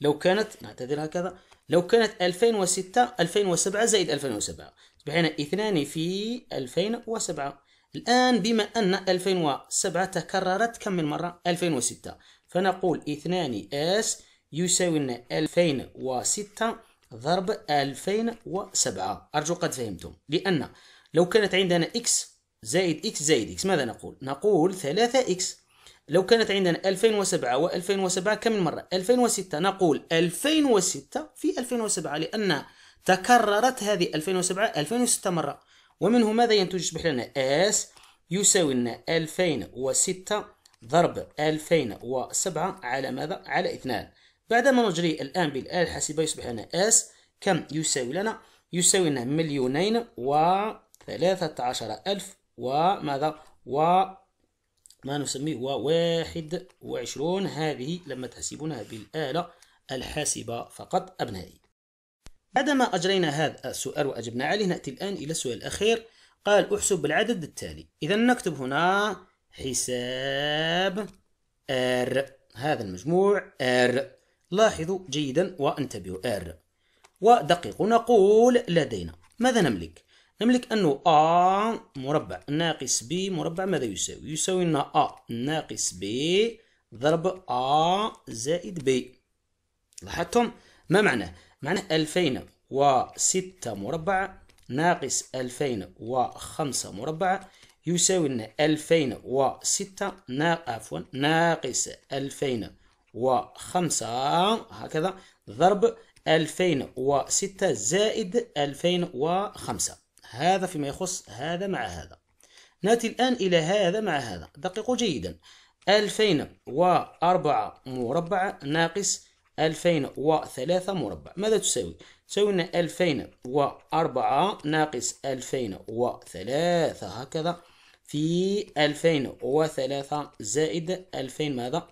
لو كانت نعتذر هكذا لو كانت ألفين وستة ألفين وسبعة زائد ألفين وسبعة صبحنا اثنان في ألفين وسبعة الآن بما أن ألفين وسبعة تكررت كم من مرة ألفين وستة فنقول اثنان اس يساوي 2006 ضرب 2007 أرجو قد فهمتم لأن لو كانت عندنا إكس زائد إكس زائد إكس ماذا نقول؟ نقول 3 إكس لو كانت عندنا 2007 و2007 كم من مرة؟ 2006 نقول 2006 في 2007 لأن تكررت هذه 2007 2006 مرة ومنه ماذا ينتج يصبح لنا اس يساوي لنا 2006 ضرب 2007 على ماذا؟ على 2 بعدما نجري الآن بالآلة الحاسبة يصبح لنا اس كم يساوي لنا يساوي لنا مليونين وثلاثة عشر ألف وماذا و ما نسميه وواحد وعشرون هذه لما تحسبونها بالآلة الحاسبة فقط أبنائي بعدما أجرينا هذا السؤال وأجبنا عليه نأتي الآن إلى السؤال الأخير قال أحسب العدد التالي إذا نكتب هنا حساب R هذا المجموع R لاحظوا جيدا وانتبهوا R ودقيقوا نقول لدينا ماذا نملك؟ نملك أنه A مربع ناقص B مربع ماذا يساوي؟ يساوي لنا A ناقص B ضرب A زائد B لاحظتم؟ ما معنى؟ معنى 2006 مربع ناقص 2005 مربع يساوي لنا 2006 ناقص 2000 وخمسة هكذا ضرب 2006 زائد 2005 هذا فيما يخص هذا مع هذا نأتي الآن إلى هذا مع هذا دققوا جيدا 2004 مربع ناقص 2003 مربع ماذا تساوي؟ تساوي لنا 2004 ناقص 2003 هكذا في 2003 زائد 2000 ماذا؟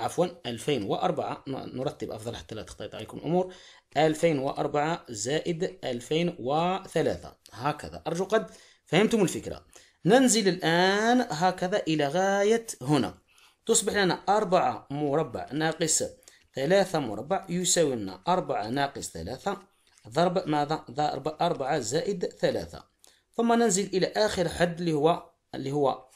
عفوا 2004 نرتب أفضل حتى لا تختلط عليكم الأمور 2004 زائد 2003 هكذا أرجو قد فهمتم الفكرة ننزل الآن هكذا إلى غاية هنا تصبح لنا 4 مربع ناقص 3 مربع يساوي لنا 4 ناقص 3 ضرب ماذا ضرب 4 زائد 3 ثم ننزل إلى آخر حد اللي هو اللي هو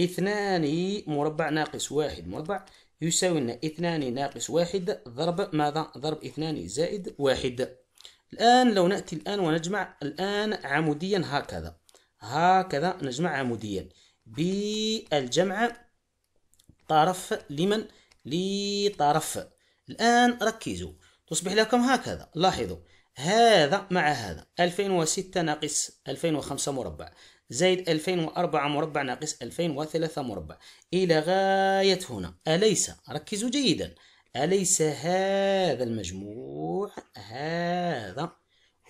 2 مربع ناقص 1 مربع يساوي لنا اثنان ناقص واحد ضرب ماذا ضرب اثنان زائد واحد الآن لو نأتي الآن ونجمع الآن عموديا هكذا هكذا نجمع عموديا بالجمع طرف لمن لطرف الآن ركزوا تصبح لكم هكذا لاحظوا هذا مع هذا 2006 ناقص 2005 مربع زائد 2004 مربع ناقص 2003 مربع إلى غاية هنا أليس ركزوا جيدا أليس هذا المجموع هذا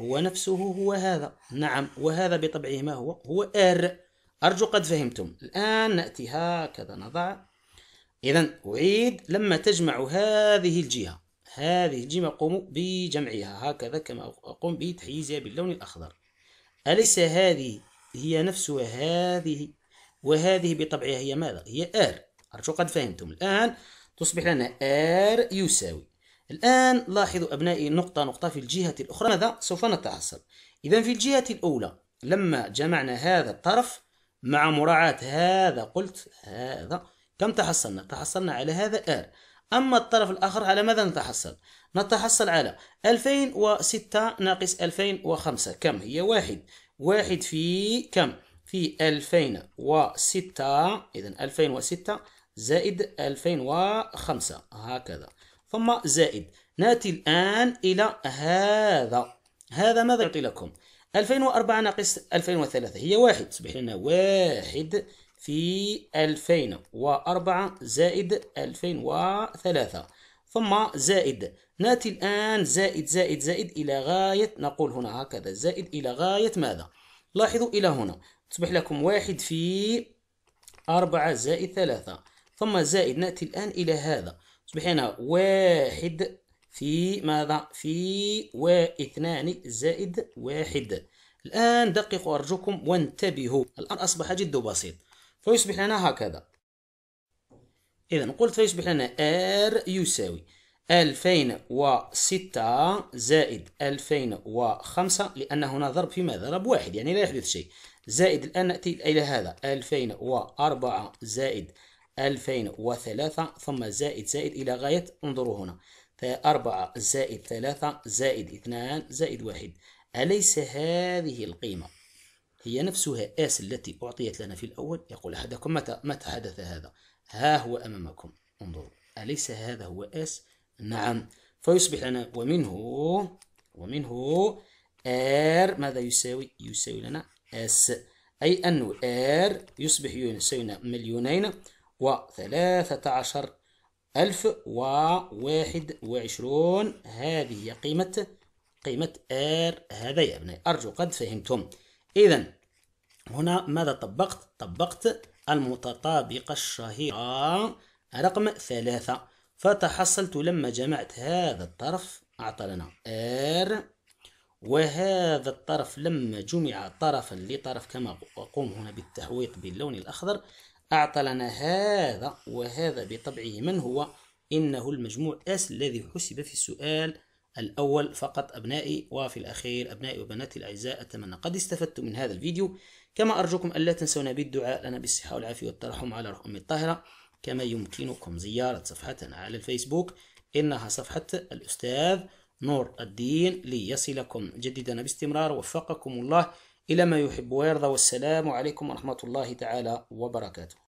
هو نفسه هو هذا نعم وهذا بطبعه ما هو هو R أرجو قد فهمتم الآن نأتي هكذا نضع إذا أعيد لما تجمع هذه الجهة هذه الجهة أقوم بجمعها هكذا كما أقوم بتحييزها باللون الأخضر أليس هذه هي نفسها هذه وهذه بطبعها هي ماذا؟ هي ار أرجو قد فهمتم الآن تصبح لنا ار يساوي الآن لاحظوا أبنائي نقطة نقطة في الجهة الأخرى ماذا سوف نتحصل إذا في الجهة الأولى لما جمعنا هذا الطرف مع مراعاة هذا قلت هذا كم تحصلنا؟ تحصلنا على هذا R أما الطرف الآخر على ماذا نتحصل؟ نتحصل على 2006 ناقص 2005 كم هي واحد واحد في كم في 2006 إذا 2006 زائد 2005 هكذا ثم زائد ناتي الآن إلى هذا هذا ماذا يعطي لكم 2004 ناقص 2003 هي واحد تصبح لنا واحد في 2004 زائد 2003 ثم زائد ناتي الآن زائد زائد زائد إلى غاية نقول هنا هكذا زائد إلى غاية ماذا لاحظوا إلى هنا تصبح لكم واحد في أربعة زائد ثلاثة ثم زائد نأتي الآن إلى هذا تصبح هنا واحد في ماذا في واثنان زائد واحد الآن دققوا أرجوكم وانتبهوا الآن أصبح جد بسيط فيصبح لنا هكذا إذا قلت فيصبح لنا R يساوي 2006 زائد 2005 لأن هنا ضرب في ماذا؟ ضرب واحد يعني لا يحدث شيء زائد الآن نأتي إلى هذا 2004 زائد 2003 ثم زائد زائد إلى غاية انظروا هنا 4 زائد 3 زائد 2 زائد 1 أليس هذه القيمة هي نفسها اس التي أعطيت لنا في الأول يقول أحدكم متى متى حدث هذا ها هو أمامكم انظروا أليس هذا هو اس نعم فيصبح لنا ومنه ومنه ار ماذا يساوي يساوي لنا اس أي أن ار يصبح يساوي لنا مليونين وثلاثة عشر ألف وواحد وعشرون هذه هي قيمة قيمة ار هذا يا أبنائي أرجو قد فهمتم إذا هنا ماذا طبقت؟ طبقت المتطابقة الشهيرة رقم ثلاثة فتحصلت لما جمعت هذا الطرف أعطى لنا R وهذا الطرف لما جمع طرفا لطرف كما أقوم هنا بالتحويط باللون الأخضر أعطى لنا هذا وهذا بطبعه من هو إنه المجموع S الذي حسب في السؤال الأول فقط أبنائي وفي الأخير أبنائي وبناتي الأعزاء أتمنى قد استفدت من هذا الفيديو كما أرجوكم ألا تنسونا بالدعاء لنا بالصحة والعافية والترحم على روح أمي الطاهرة كما يمكنكم زيارة صفحتنا على الفيسبوك إنها صفحة الأستاذ نور الدين ليصلكم جديدنا باستمرار وفقكم الله إلى ما يحب ويرضى والسلام عليكم ورحمة الله تعالى وبركاته